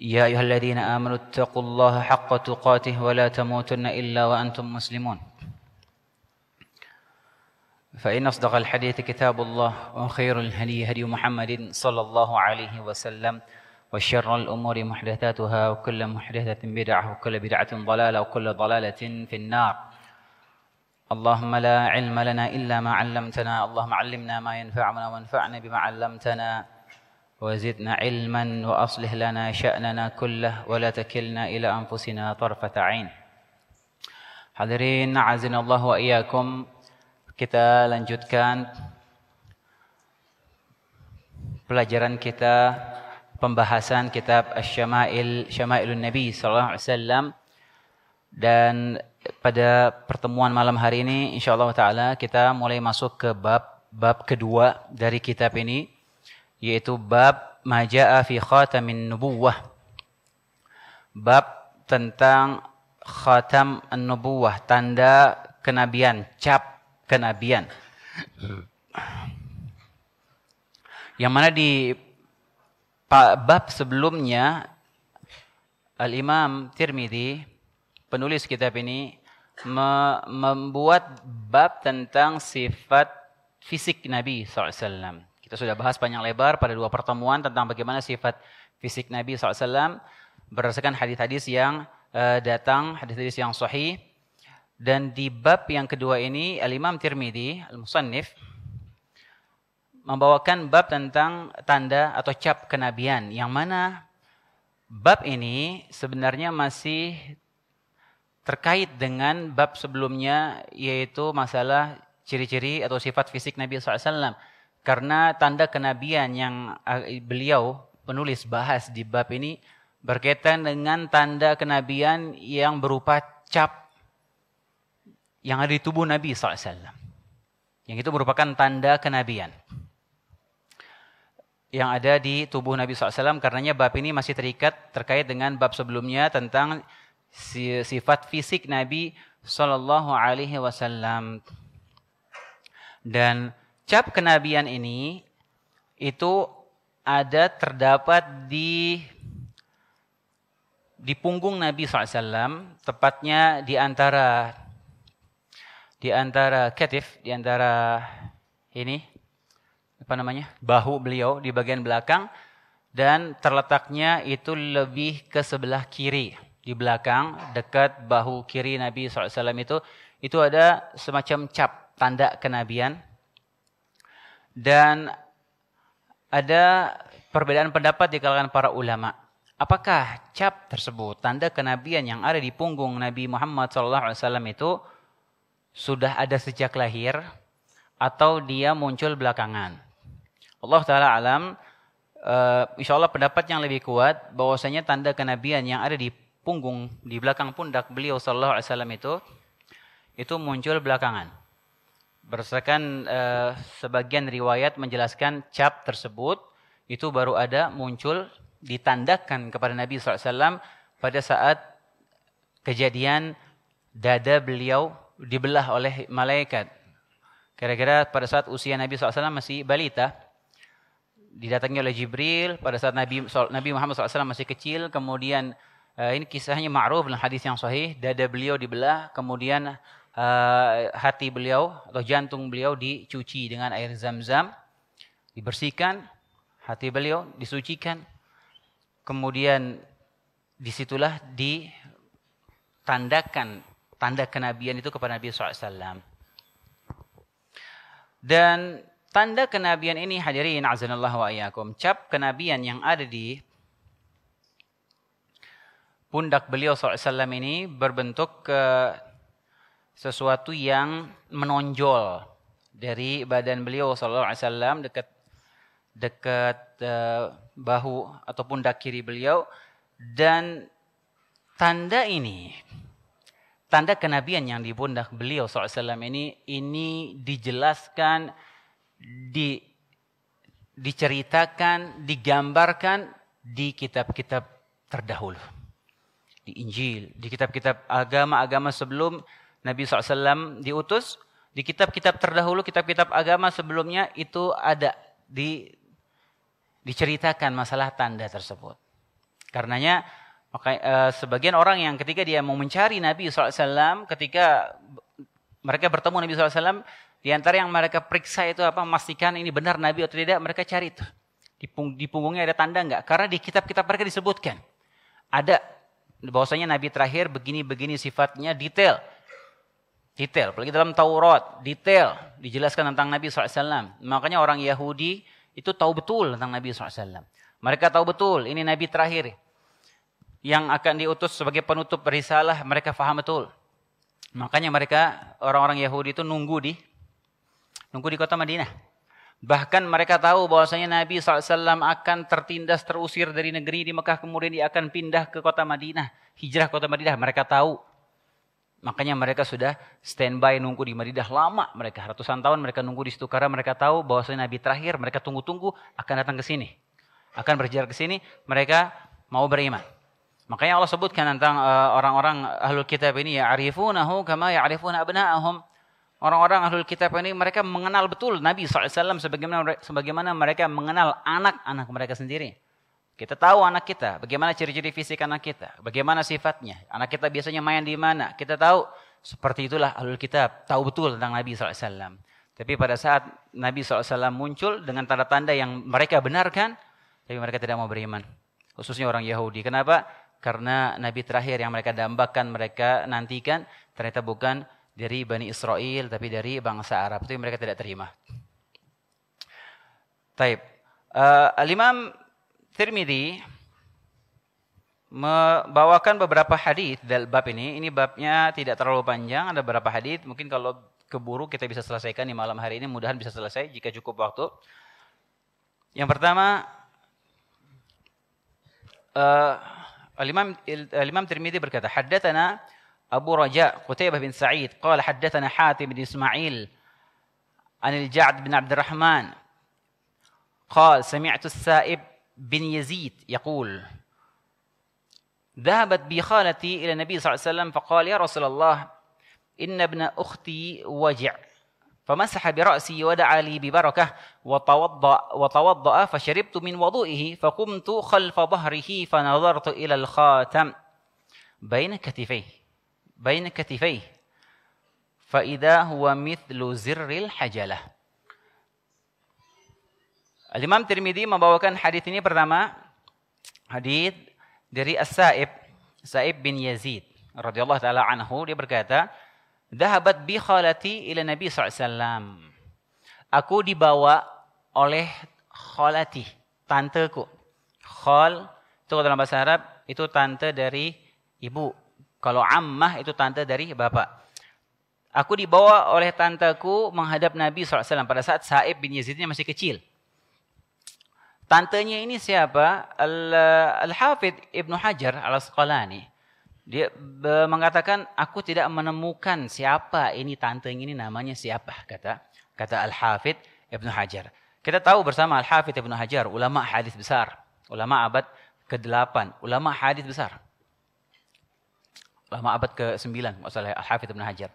يا أيها الذين آمنوا اتقوا الله حق تقاته ولا تموتن إلا وأنتم مسلمون فإن أصدق الحديث كتاب الله وخير الهدي هدي محمد صلى الله عليه وسلم وشر الأمور محدثاتها وكل محدثة بدعة وكل بدعة ضلالة وكل ضلالة في النار اللهم لا علم لنا إلا ما علمتنا اللهم علمنا ما ينفعنا وانفعنا بما علمتنا وزدنا علما لنا كله ولا تكلنا عين kita lanjutkan pelajaran kita pembahasan kitab Asy-Syama'il Syama'ilun Nabi sallallahu alaihi wasallam dan pada pertemuan malam hari ini insyaallah taala kita mulai masuk ke bab bab kedua dari kitab ini yaitu bab maja'a fi khatamin nubuwah. Bab tentang khatam nubuwah tanda kenabian, cap kenabian. Yang mana di bab sebelumnya Al-Imam Tirmidzi penulis kitab ini membuat bab tentang sifat fisik Nabi SAW. Kita sudah bahas panjang lebar pada dua pertemuan tentang bagaimana sifat fisik Nabi SAW berdasarkan hadis-hadis yang uh, datang, hadis-hadis yang sahih. Dan di bab yang kedua ini, Al-Imam Tirmidhi, Al-Musannif, membawakan bab tentang tanda atau cap kenabian. Yang mana bab ini sebenarnya masih terkait dengan bab sebelumnya, yaitu masalah ciri-ciri atau sifat fisik Nabi SAW. Karena tanda kenabian yang eh, beliau penulis bahas di bab ini berkaitan dengan tanda kenabian yang berupa cap yang ada di tubuh Nabi SAW. Yang itu merupakan tanda kenabian yang ada di tubuh Nabi SAW karenanya bab ini masih terikat terkait dengan bab sebelumnya tentang sifat fisik Nabi saw dan cap kenabian ini itu ada terdapat di di punggung Nabi SAW, tepatnya di antara di antara ketif, di antara ini apa namanya bahu beliau di bagian belakang dan terletaknya itu lebih ke sebelah kiri di belakang dekat bahu kiri Nabi SAW itu itu ada semacam cap tanda kenabian dan ada perbedaan pendapat di kalangan para ulama. Apakah cap tersebut, tanda kenabian yang ada di punggung Nabi Muhammad SAW itu sudah ada sejak lahir atau dia muncul belakangan? Allah Ta'ala alam, uh, eh, insya Allah pendapat yang lebih kuat bahwasanya tanda kenabian yang ada di punggung, di belakang pundak beliau SAW itu, itu muncul belakangan. Berdasarkan eh, sebagian riwayat menjelaskan cap tersebut itu baru ada muncul ditandakan kepada Nabi SAW pada saat kejadian dada beliau dibelah oleh malaikat. Kira-kira pada saat usia Nabi SAW masih balita, didatangi oleh Jibril pada saat Nabi Nabi Muhammad SAW masih kecil, kemudian eh, ini kisahnya ma'ruf dalam hadis yang sahih, dada beliau dibelah, kemudian uh, hati beliau atau jantung beliau dicuci dengan air zam-zam, dibersihkan hati beliau, disucikan. Kemudian disitulah ditandakan tanda kenabian itu kepada Nabi SAW. Dan tanda kenabian ini hadirin azanallahu wa iyyakum, cap kenabian yang ada di pundak beliau SAW ini berbentuk uh, sesuatu yang menonjol dari badan beliau sallallahu alaihi wasallam dekat dekat uh, bahu ataupun daki kiri beliau dan tanda ini tanda kenabian yang di pundak beliau sallallahu alaihi wasallam ini ini dijelaskan di diceritakan, digambarkan di kitab-kitab terdahulu. Di Injil, di kitab-kitab agama-agama sebelum Nabi SAW diutus di kitab-kitab terdahulu, kitab-kitab agama sebelumnya itu ada di diceritakan masalah tanda tersebut. Karenanya maka e, sebagian orang yang ketika dia mau mencari Nabi SAW, ketika mereka bertemu Nabi SAW, di antara yang mereka periksa itu apa, memastikan ini benar Nabi atau tidak, mereka cari itu. Di, pung di punggungnya ada tanda enggak? Karena di kitab-kitab mereka disebutkan. Ada bahwasanya Nabi terakhir begini-begini sifatnya detail. Detail, apalagi dalam Taurat, detail dijelaskan tentang Nabi SAW. Makanya orang Yahudi itu tahu betul tentang Nabi SAW. Mereka tahu betul ini Nabi terakhir yang akan diutus sebagai penutup risalah mereka faham betul. Makanya mereka orang-orang Yahudi itu nunggu di nunggu di kota Madinah. Bahkan mereka tahu bahwasanya Nabi SAW akan tertindas terusir dari negeri di Mekah kemudian dia akan pindah ke kota Madinah, hijrah kota Madinah. Mereka tahu Makanya mereka sudah standby nunggu di Madinah lama mereka ratusan tahun mereka nunggu di situ karena mereka tahu bahwasanya nabi terakhir mereka tunggu-tunggu akan datang ke sini. Akan berjarak ke sini mereka mau beriman. Makanya Allah sebutkan tentang eh, orang-orang uh, ahlul kitab ini ya arifunahu kama ya'rifuna abna'ahum. Orang-orang ahlul kitab ini mereka mengenal betul Nabi SAW sebagaimana, sebagaimana mereka mengenal anak-anak mereka sendiri. Kita tahu anak kita, bagaimana ciri-ciri fisik anak kita, bagaimana sifatnya. Anak kita biasanya main di mana, kita tahu. Seperti itulah alul kitab, tahu betul tentang Nabi SAW. Tapi pada saat Nabi SAW muncul dengan tanda-tanda yang mereka benarkan, tapi mereka tidak mau beriman. Khususnya orang Yahudi. Kenapa? Karena Nabi terakhir yang mereka dambakan, mereka nantikan, ternyata bukan dari Bani Israel, tapi dari bangsa Arab. Itu yang mereka tidak terima. Taib. Uh, Al-Imam Tirmidzi membawakan beberapa hadis dalam bab ini. Ini babnya tidak terlalu panjang, ada beberapa hadis. Mungkin kalau keburu kita bisa selesaikan di malam hari ini, mudahan bisa selesai jika cukup waktu. Yang pertama, uh, eh, imam berkata, "Haddatsana Abu Raja Qutaybah bin Sa'id qala haddatsana Hatim bin Ismail anil al bin Abdurrahman qala sami'tu as-Sa'ib بن يزيد يقول ذهبت بي خالتي إلى النبي صلى الله عليه وسلم فقال يا رسول الله إن ابن أختي وجع فمسح برأسي ودعا لي ببركة وتوضأ, وتوضأ فشربت من وضوئه فقمت خلف ظهره فنظرت إلى الخاتم بين كتفيه بين كتفيه فإذا هو مثل زر الحجلة Al-Imam Tirmidhi membawakan hadis ini pertama hadis dari As-Sa'ib Sa'ib bin Yazid radhiyallahu taala anhu dia berkata, "Dahabat bi khalati ila Nabi SAW. Aku dibawa oleh khalati, tanteku. Khal itu dalam bahasa Arab itu tante dari ibu. Kalau ammah itu tante dari bapak. Aku dibawa oleh tanteku menghadap Nabi SAW pada saat Sa'ib bin Yazidnya masih kecil. Tantenya ini siapa? Al-Hafidh Ibnu Hajar Al-Asqalani. Dia mengatakan, aku tidak menemukan siapa ini tantenya ini namanya siapa, kata kata Al-Hafidh Ibnu Hajar. Kita tahu bersama Al-Hafidh Ibnu Hajar, ulama hadis besar, ulama abad ke-8, ulama hadis besar. Ulama abad ke-9, masalah Al-Hafidh Ibnu Hajar.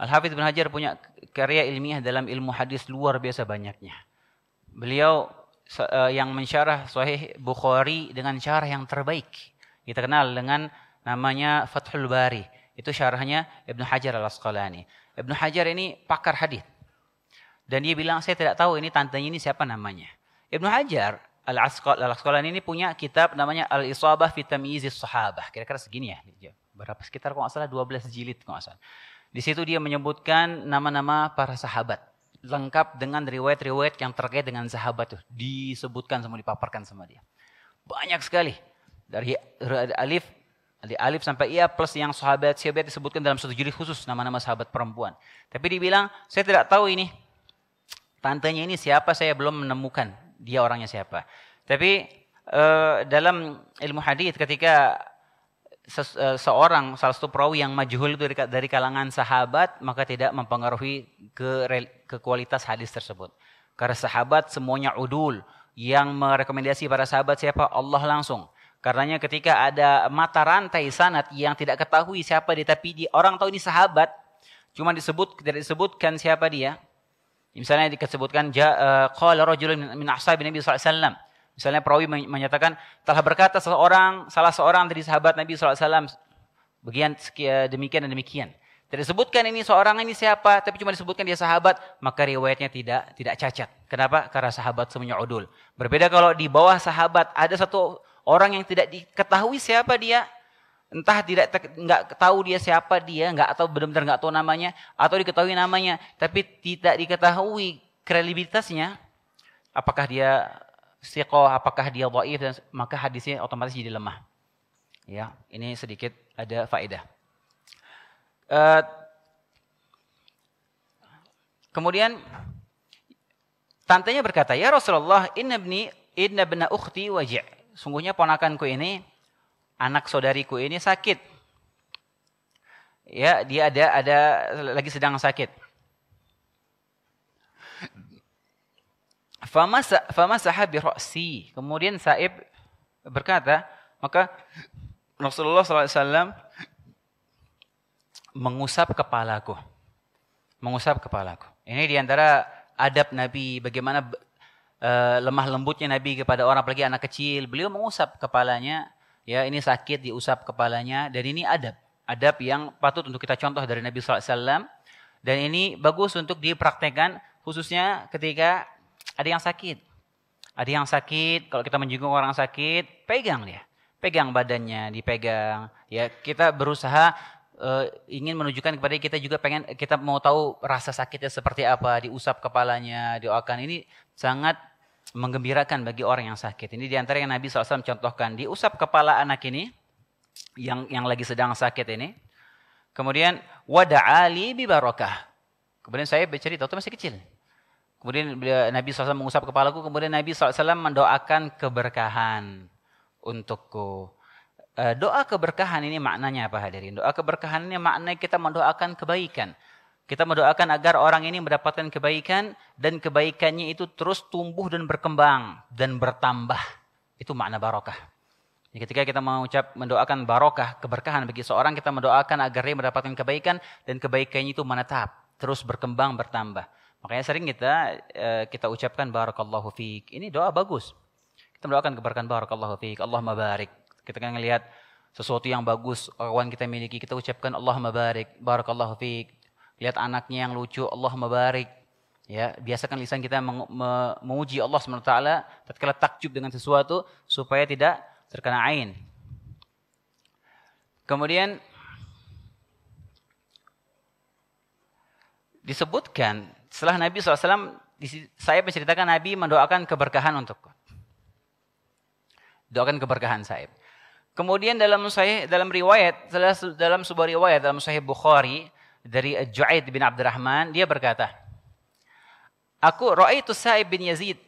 Al-Hafidh Ibnu Hajar punya karya ilmiah dalam ilmu hadis luar biasa banyaknya. Beliau Eh, yang mensyarah Sahih Bukhari dengan syarah yang terbaik. Kita kenal dengan namanya Fathul Bari. Itu syarahnya Ibnu Hajar Al-Asqalani. Ibnu Hajar ini pakar hadis. Dan dia bilang saya tidak tahu ini tantenya ini siapa namanya. Ibnu Hajar Al-Asqalani ini punya kitab namanya Al-Isabah fi Tamyizis Sahabah. Kira-kira segini ya. Berapa sekitar kalau nggak salah 12 jilid kalau nggak salah. Di situ dia menyebutkan nama-nama para sahabat lengkap dengan riwayat-riwayat yang terkait dengan sahabat tuh disebutkan semua dipaparkan sama dia. Banyak sekali dari alif dari alif sampai ia plus yang sahabat sahabat disebutkan dalam satu jilid khusus nama-nama sahabat perempuan. Tapi dibilang saya tidak tahu ini tantenya ini siapa saya belum menemukan dia orangnya siapa. Tapi eh, dalam ilmu hadis ketika Eh, seorang salah satu perawi yang majhul itu dari kalangan sahabat maka tidak mempengaruhi ke, ke kualitas hadis tersebut. Karena sahabat semuanya udul yang merekomendasi para sahabat siapa Allah langsung. Karenanya ketika ada mata rantai sanat yang tidak ketahui siapa dia tapi di orang tahu ini sahabat cuma disebut tidak disebutkan siapa dia. Misalnya disebutkan eh, qala rajulun min ashabi Nabi sallallahu alaihi wasallam Misalnya perawi menyatakan telah berkata seseorang salah seorang dari sahabat Nabi SAW bagian demikian dan demikian. Tidak disebutkan ini seorang ini siapa, tapi cuma disebutkan dia sahabat, maka riwayatnya tidak tidak cacat. Kenapa? Karena sahabat semuanya odul. Berbeda kalau di bawah sahabat ada satu orang yang tidak diketahui siapa dia, entah tidak nggak tahu dia siapa dia, nggak atau benar-benar nggak tahu namanya, atau diketahui namanya, tapi tidak diketahui kredibilitasnya, apakah dia sikoh, apakah dia dhaif dan maka hadisnya otomatis jadi lemah. Ya, ini sedikit ada faedah. Uh, kemudian tantenya berkata, "Ya Rasulullah, inna ibni inna bna ukhti waji'." Sungguhnya ponakanku ini, anak saudariku ini sakit. Ya, dia ada ada lagi sedang sakit. Famasa famasaha bi ra'si. Kemudian Sa'ib berkata, maka Rasulullah SAW mengusap kepalaku. Mengusap kepalaku. Ini diantara adab Nabi, bagaimana eh, lemah lembutnya Nabi kepada orang, apalagi anak kecil. Beliau mengusap kepalanya, ya ini sakit diusap kepalanya, dan ini adab. Adab yang patut untuk kita contoh dari Nabi SAW. Dan ini bagus untuk dipraktekan, khususnya ketika ada yang sakit. Ada yang sakit, kalau kita menjenguk orang sakit, pegang dia. Pegang badannya, dipegang. Ya, kita berusaha uh, ingin menunjukkan kepada kita juga pengen kita mau tahu rasa sakitnya seperti apa, diusap kepalanya, doakan. Ini sangat menggembirakan bagi orang yang sakit. Ini diantara yang Nabi SAW contohkan. Diusap kepala anak ini, yang yang lagi sedang sakit ini. Kemudian, wada'ali barokah. Kemudian saya bercerita, waktu masih kecil. Kemudian Nabi SAW mengusap kepalaku, kemudian Nabi SAW mendoakan keberkahan untukku. Eh, doa keberkahan ini maknanya apa hadirin? Doa keberkahan ini maknanya kita mendoakan kebaikan. Kita mendoakan agar orang ini mendapatkan kebaikan dan kebaikannya itu terus tumbuh dan berkembang dan bertambah. Itu makna barokah. Ketika kita mengucap mendoakan barokah, keberkahan bagi seorang, kita mendoakan agar dia mendapatkan kebaikan dan kebaikannya itu menetap, terus berkembang, bertambah. Makanya sering kita eh, kita ucapkan barakallahu fiik. Ini doa bagus. Kita mendoakan keberkahan barakallahu fiik, Allah mabarik Kita kan ngelihat sesuatu yang bagus kawan kita miliki, kita ucapkan Allah mabarik barakallahu fiik. Lihat anaknya yang lucu, Allah mabarik Ya, biasakan lisan kita memuji Allah SWT tatkala takjub dengan sesuatu supaya tidak terkena ain. Kemudian disebutkan setelah Nabi SAW, saya menceritakan Nabi mendoakan keberkahan untukku. Doakan keberkahan saya. Kemudian dalam Sahih dalam riwayat dalam sebuah riwayat dalam Sahih Bukhari dari Ju'aid bin Abdurrahman dia berkata, Aku itu Sa'ib bin Yazid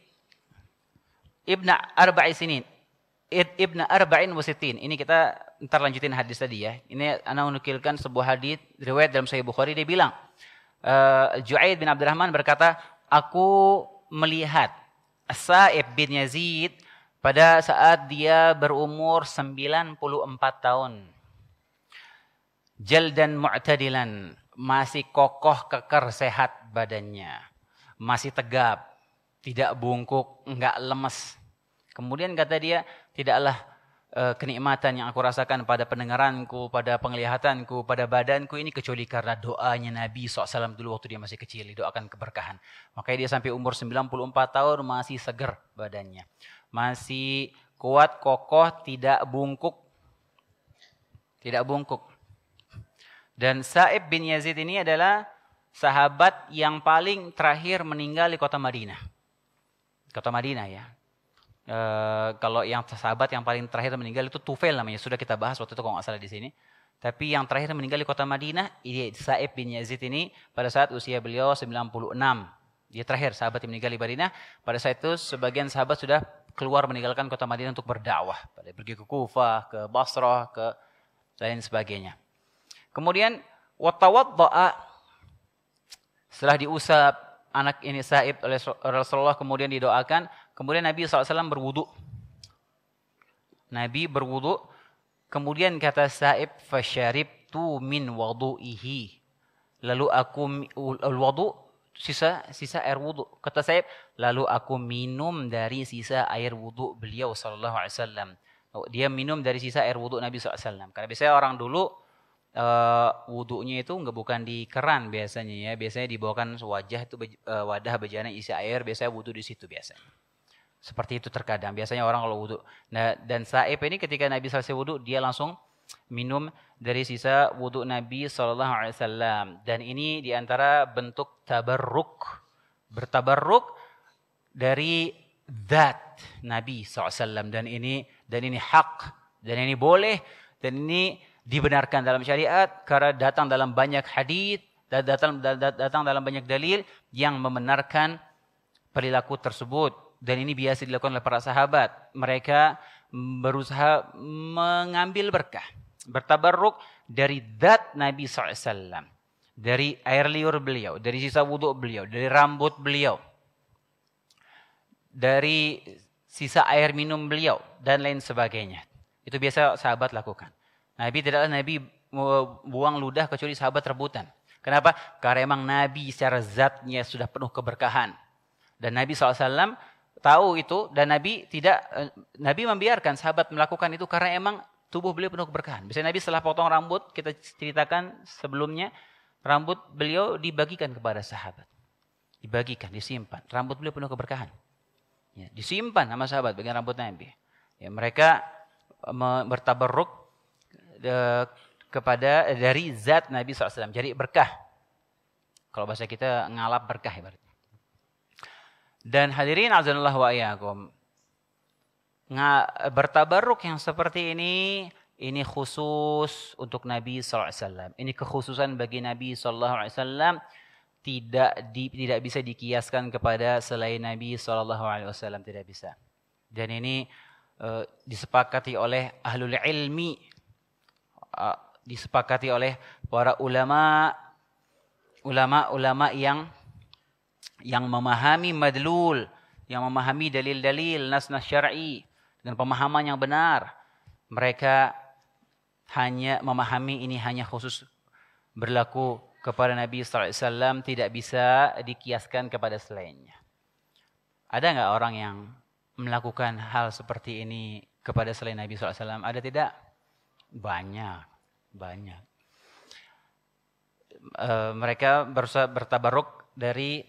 ibn arba'i sinin ibn arba'in wasitin. Ini kita ntar lanjutin hadis tadi ya. Ini anak menukilkan sebuah hadis riwayat dalam Sahih Bukhari dia bilang, Eh, Ju'aid bin Abdurrahman berkata, aku melihat Sa'ib bin Yazid pada saat dia berumur 94 tahun. dan mu'tadilan, masih kokoh keker sehat badannya. Masih tegap, tidak bungkuk, enggak lemes. Kemudian kata dia, tidaklah Eh, kenikmatan yang aku rasakan pada pendengaranku, pada penglihatanku, pada badanku ini kecuali karena doanya Nabi SAW dulu waktu dia masih kecil, didoakan keberkahan. Makanya dia sampai umur 94 tahun masih seger badannya. Masih kuat, kokoh, tidak bungkuk. Tidak bungkuk. Dan Sa'ib bin Yazid ini adalah sahabat yang paling terakhir meninggal di kota Madinah. Kota Madinah ya, E, kalau yang sahabat yang paling terakhir meninggal itu Tufel namanya, sudah kita bahas waktu itu kalau nggak salah di sini. Tapi yang terakhir meninggal di kota Madinah, Sa'ib bin Yazid ini pada saat usia beliau 96. Dia terakhir sahabat yang meninggal di Madinah. Pada saat itu sebagian sahabat sudah keluar meninggalkan kota Madinah untuk berdakwah. Pergi ke Kufah, ke Basrah, ke lain sebagainya. Kemudian watawat doa setelah diusap anak ini Sa'ib oleh Rasulullah kemudian didoakan Kemudian Nabi SAW berwudu. Nabi berwudu. Kemudian kata Sa'ib, tu min wadu'ihi. Lalu aku, wadu, sisa sisa air wudu. Kata Sa'ib, lalu aku minum dari sisa air wudu beliau saw. Oh, dia minum dari sisa air wudu Nabi SAW. Karena biasanya orang dulu uh, wudunya itu nggak bukan di keran biasanya ya. Biasanya dibawakan wajah itu eh, wadah bejana isi air, biasanya wudu di situ biasanya. Seperti itu terkadang. Biasanya orang kalau wudhu. Nah, dan Sa'ib ini ketika Nabi selesai wudhu, dia langsung minum dari sisa wudhu Nabi SAW. Dan ini diantara bentuk tabarruk. Bertabarruk dari zat Nabi SAW. Dan ini dan ini hak. Dan ini boleh. Dan ini dibenarkan dalam syariat karena datang dalam banyak hadis datang datang dalam banyak dalil yang membenarkan perilaku tersebut. Dan ini biasa dilakukan oleh para sahabat. Mereka berusaha mengambil berkah, bertabarruk dari zat Nabi SAW. Dari air liur beliau, dari sisa wudhu beliau, dari rambut beliau. Dari sisa air minum beliau, dan lain sebagainya. Itu biasa sahabat lakukan. Nabi tidaklah Nabi buang ludah kecuali sahabat rebutan. Kenapa? Karena emang Nabi secara zatnya sudah penuh keberkahan. Dan Nabi SAW tahu itu dan Nabi tidak eh, Nabi membiarkan sahabat melakukan itu karena emang tubuh beliau penuh keberkahan. Bisa Nabi setelah potong rambut, kita ceritakan sebelumnya rambut beliau dibagikan kepada sahabat. Dibagikan, disimpan. Rambut beliau penuh keberkahan. Ya, disimpan sama sahabat bagian rambut Nabi. Ya, mereka eh, bertabarruk eh, kepada dari zat Nabi SAW. Jadi berkah. Kalau bahasa kita ngalap berkah ibarat. Dan hadirin azanullah wa iyyakum. bertabaruk yang seperti ini ini khusus untuk Nabi SAW. Ini kekhususan bagi Nabi SAW tidak di, tidak bisa dikiaskan kepada selain Nabi SAW tidak bisa. Dan ini uh, disepakati oleh ahlul ilmi, uh, disepakati oleh para ulama, ulama-ulama yang yang memahami madlul, yang memahami dalil-dalil nas-nas syar'i dengan pemahaman yang benar. Mereka hanya memahami ini hanya khusus berlaku kepada Nabi SAW tidak bisa dikiaskan kepada selainnya. Ada nggak orang yang melakukan hal seperti ini kepada selain Nabi SAW? Ada tidak? Banyak, banyak. E, mereka berusaha bertabaruk dari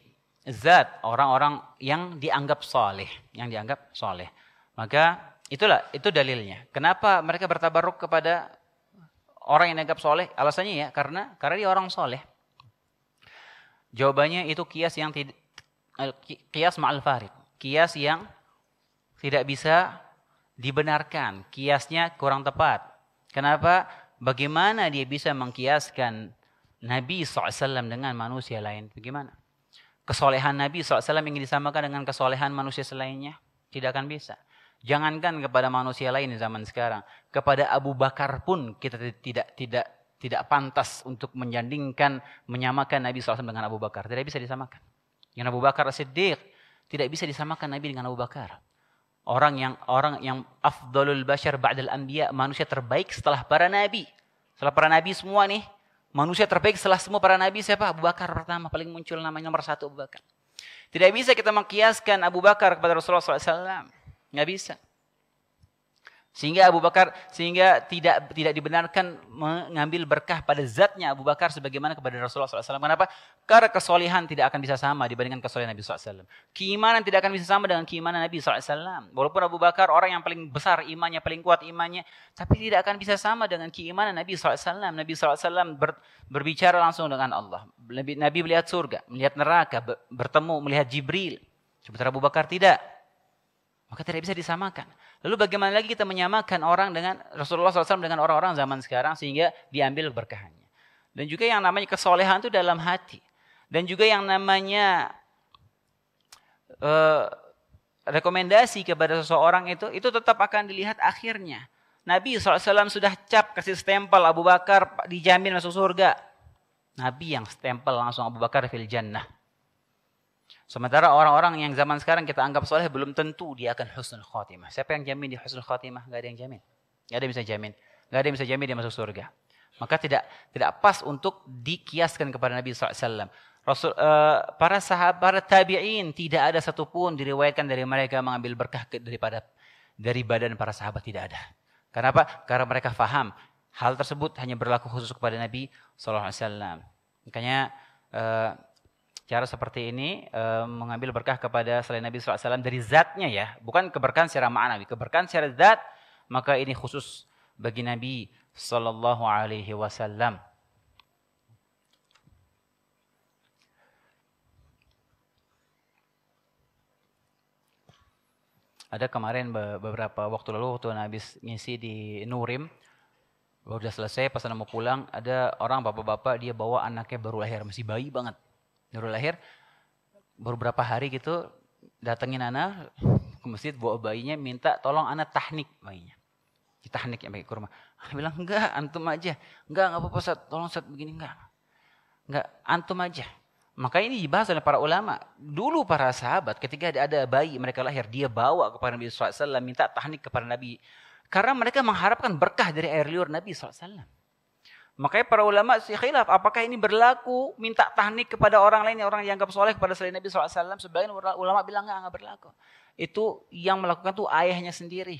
zat orang-orang yang dianggap soleh, yang dianggap soleh. Maka itulah itu dalilnya. Kenapa mereka bertabaruk kepada orang yang dianggap soleh? Alasannya ya karena karena dia orang soleh. Jawabannya itu kias yang tidak eh, kias ma'al farid, kias yang tidak bisa dibenarkan, kiasnya kurang tepat. Kenapa? Bagaimana dia bisa mengkiaskan Nabi SAW dengan manusia lain? Bagaimana? kesolehan Nabi SAW ingin disamakan dengan kesolehan manusia selainnya? Tidak akan bisa. Jangankan kepada manusia lain di zaman sekarang, kepada Abu Bakar pun kita tidak tidak tidak pantas untuk menyandingkan, menyamakan Nabi SAW dengan Abu Bakar. Tidak bisa disamakan. Yang Abu Bakar sedih, tidak bisa disamakan Nabi dengan Abu Bakar. Orang yang orang yang afdolul bashar ba'dal anbiya, manusia terbaik setelah para nabi. Setelah para nabi semua nih, Manusia terbaik setelah semua para nabi siapa? Abu Bakar pertama, paling muncul namanya nomor satu Abu Bakar. Tidak bisa kita mengkiaskan Abu Bakar kepada Rasulullah SAW. Nggak bisa. Sehingga Abu Bakar sehingga tidak tidak dibenarkan mengambil berkah pada zatnya Abu Bakar sebagaimana kepada Rasulullah SAW. Kenapa? Karena kesolehan tidak akan bisa sama dibandingkan kesolehan Nabi SAW. Keimanan tidak akan bisa sama dengan keimanan Nabi SAW. Walaupun Abu Bakar orang yang paling besar imannya, paling kuat imannya, tapi tidak akan bisa sama dengan keimanan Nabi SAW. Nabi SAW ber, berbicara langsung dengan Allah. Nabi, Nabi melihat surga, melihat neraka, bertemu, melihat Jibril. Sementara Abu Bakar tidak. Maka tidak bisa disamakan. Lalu bagaimana lagi kita menyamakan orang dengan Rasulullah SAW dengan orang-orang zaman sekarang sehingga diambil berkahnya. Dan juga yang namanya kesolehan itu dalam hati. Dan juga yang namanya uh, rekomendasi kepada seseorang itu, itu tetap akan dilihat akhirnya. Nabi SAW sudah cap kasih stempel Abu Bakar dijamin masuk surga. Nabi yang stempel langsung Abu Bakar fil jannah. Sementara orang-orang yang zaman sekarang kita anggap soleh belum tentu dia akan husnul khotimah. Siapa yang jamin dia husnul khotimah? Gak ada yang jamin. Gak ada yang bisa jamin. Gak ada yang bisa jamin dia masuk surga. Maka tidak tidak pas untuk dikiaskan kepada Nabi SAW. Rasul, uh, para sahabat, para tabi'in tidak ada satupun diriwayatkan dari mereka mengambil berkah daripada dari badan para sahabat tidak ada. Kenapa? Karena mereka faham hal tersebut hanya berlaku khusus kepada Nabi SAW. Makanya uh, cara seperti ini e, mengambil berkah kepada selain Nabi SAW dari zatnya ya, bukan keberkahan secara Nabi keberkahan secara zat, maka ini khusus bagi Nabi Sallallahu Alaihi Wasallam. Ada kemarin beberapa waktu lalu waktu Nabi ngisi di Nurim, baru sudah selesai pas mau pulang, ada orang bapak-bapak dia bawa anaknya baru lahir masih bayi banget Nurul lahir baru berapa hari gitu datengin Ana ke masjid bawa bayinya minta tolong Ana tahnik bayinya kita tahnik yang pakai kurma Ana bilang enggak antum aja enggak enggak apa-apa Ustaz tolong Ustaz begini enggak enggak antum aja maka ini dibahas oleh para ulama dulu para sahabat ketika ada, ada bayi mereka lahir dia bawa kepada Nabi SAW minta tahnik kepada Nabi karena mereka mengharapkan berkah dari air liur Nabi SAW Makanya para ulama sih khilaf, apakah ini berlaku minta tahnik kepada orang lain, yang orang yang dianggap soleh kepada selain Nabi SAW. Sebagian ulama bilang nggak nggak berlaku. Itu yang melakukan tuh ayahnya sendiri.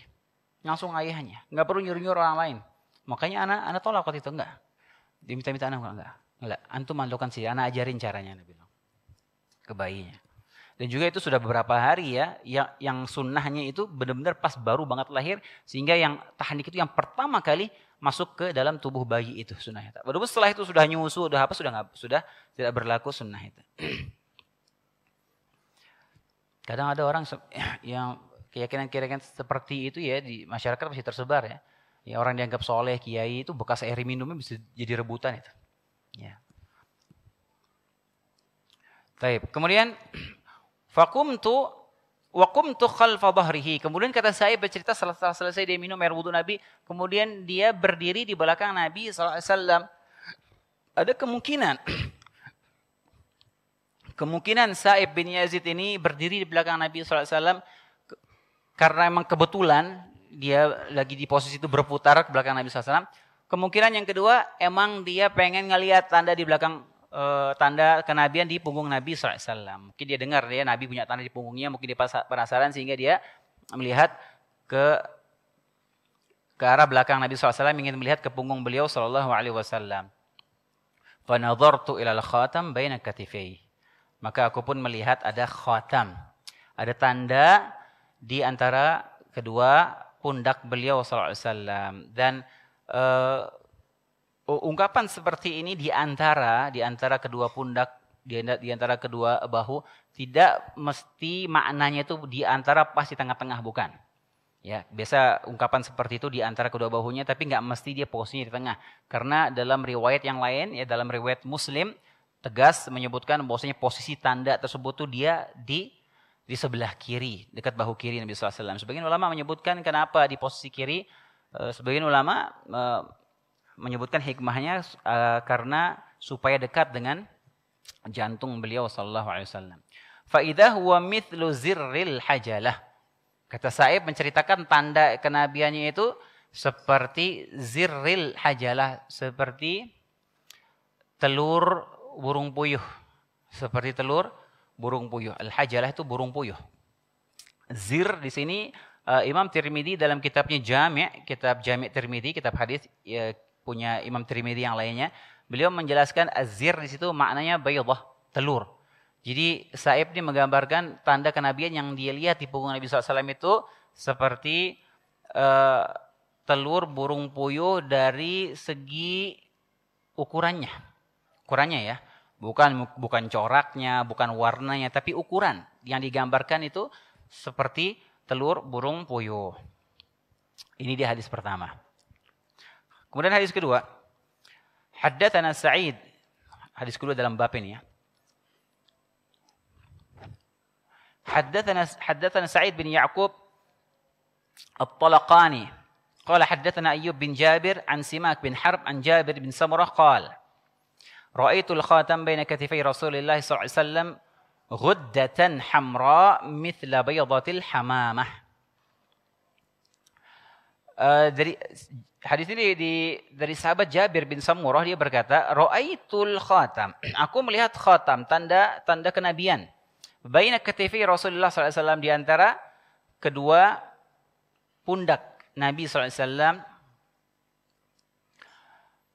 Langsung ayahnya. nggak perlu nyuruh-nyuruh orang lain. Makanya anak anak tolak waktu itu enggak. Diminta-minta anak enggak, enggak. antum mandokan sih, anak ajarin caranya Nabi bilang. Ke bayinya. Dan juga itu sudah beberapa hari ya, yang, yang sunnahnya itu benar-benar pas baru banget lahir, sehingga yang tahnik itu yang pertama kali masuk ke dalam tubuh bayi itu sunnah itu. Walaupun setelah itu sudah nyusu, sudah apa sudah nggak sudah tidak berlaku sunnah itu. Kadang ada orang yang keyakinan-keyakinan seperti itu ya di masyarakat masih tersebar ya. Ya orang dianggap soleh, kiai itu bekas air minumnya bisa jadi rebutan itu. Ya. Taib. Kemudian fakum tu Wakum tukhal fadhahrihi. Kemudian kata saya bercerita setelah, selesai dia minum air wudhu Nabi. Kemudian dia berdiri di belakang Nabi SAW. Ada kemungkinan. Kemungkinan Sa'ib bin Yazid ini berdiri di belakang Nabi SAW. Karena memang kebetulan dia lagi di posisi itu berputar ke belakang Nabi SAW. Kemungkinan yang kedua, emang dia pengen ngelihat tanda di belakang uh, tanda kenabian di punggung Nabi SAW. Mungkin dia dengar ya Nabi punya tanda di punggungnya, mungkin dia penasaran sehingga dia melihat ke ke arah belakang Nabi SAW ingin melihat ke punggung beliau saw. Alaihi ilal khatam baina katifai. Maka aku pun melihat ada khatam. Ada tanda di antara kedua pundak beliau SAW. Dan uh, Oh, ungkapan seperti ini di antara di antara kedua pundak di antara kedua bahu tidak mesti maknanya itu di antara pas di tengah-tengah bukan. Ya, biasa ungkapan seperti itu di antara kedua bahunya tapi nggak mesti dia posisinya di tengah. Karena dalam riwayat yang lain ya dalam riwayat Muslim tegas menyebutkan bahwasanya posisi tanda tersebut tuh dia di di sebelah kiri, dekat bahu kiri Nabi SAW. Sebagian ulama menyebutkan kenapa di posisi kiri. Eh, sebagian ulama eh, menyebutkan hikmahnya uh, karena supaya dekat dengan jantung beliau sallallahu alaihi wasallam. Fa huwa mithlu zirril hajalah. Kata Saib menceritakan tanda kenabiannya itu seperti zirril hajalah, seperti telur burung puyuh. Seperti telur burung puyuh. Al-hajalah itu burung puyuh. Zir di sini eh, Imam Tirmidzi dalam kitabnya Jami', kitab Jami' Tirmidzi, kitab hadis ya, punya Imam Tirmidzi yang lainnya, beliau menjelaskan azir di situ maknanya Allah telur. Jadi Sa'ib ini menggambarkan tanda kenabian yang dia lihat di punggung Nabi SAW itu seperti uh, telur burung puyuh dari segi ukurannya. Ukurannya ya, bukan bukan coraknya, bukan warnanya, tapi ukuran yang digambarkan itu seperti telur burung puyuh. Ini dia hadis pertama. Kemudian hadis kedua, haddatsana Sa'id. Hadis kedua dalam bab ini ya. حدثنا حدثنا سعيد بن يعقوب الطلقاني قال حدثنا أيوب بن جابر عن سماك بن حرب عن جابر بن سمرة قال رأيت الخاتم بين كتفي رسول الله صلى الله عليه وسلم غدة حمراء مثل بيضة الحمامة Hadis ini di, dari sahabat Jabir bin Samurah dia berkata, "Ra'aitul khatam." Aku melihat khatam, tanda tanda kenabian. Baina katifi Rasulullah SAW di antara kedua pundak Nabi SAW.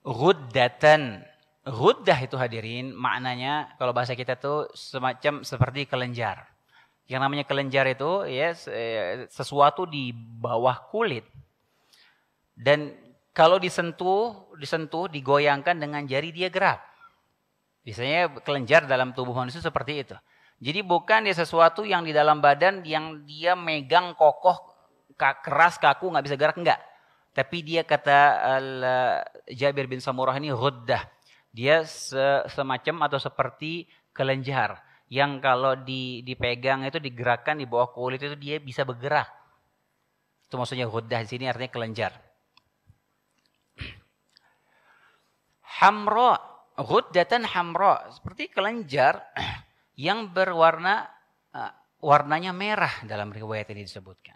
Ruddatan. ghuddah itu hadirin, maknanya kalau bahasa kita tuh semacam seperti kelenjar. Yang namanya kelenjar itu ya sesuatu di bawah kulit dan kalau disentuh, disentuh, digoyangkan dengan jari dia gerak. Biasanya kelenjar dalam tubuh manusia seperti itu. Jadi bukan dia sesuatu yang di dalam badan yang dia megang kokoh keras kaku nggak bisa gerak enggak. Tapi dia kata eh, Jabir bin Samurah ini ruddah. Dia se semacam atau seperti kelenjar yang kalau di, dipegang itu digerakkan di bawah kulit itu dia bisa bergerak. Itu maksudnya ruddah di sini artinya kelenjar. hamra, ghuddatan hamra, seperti kelenjar yang berwarna eh, warnanya merah dalam riwayat ini disebutkan.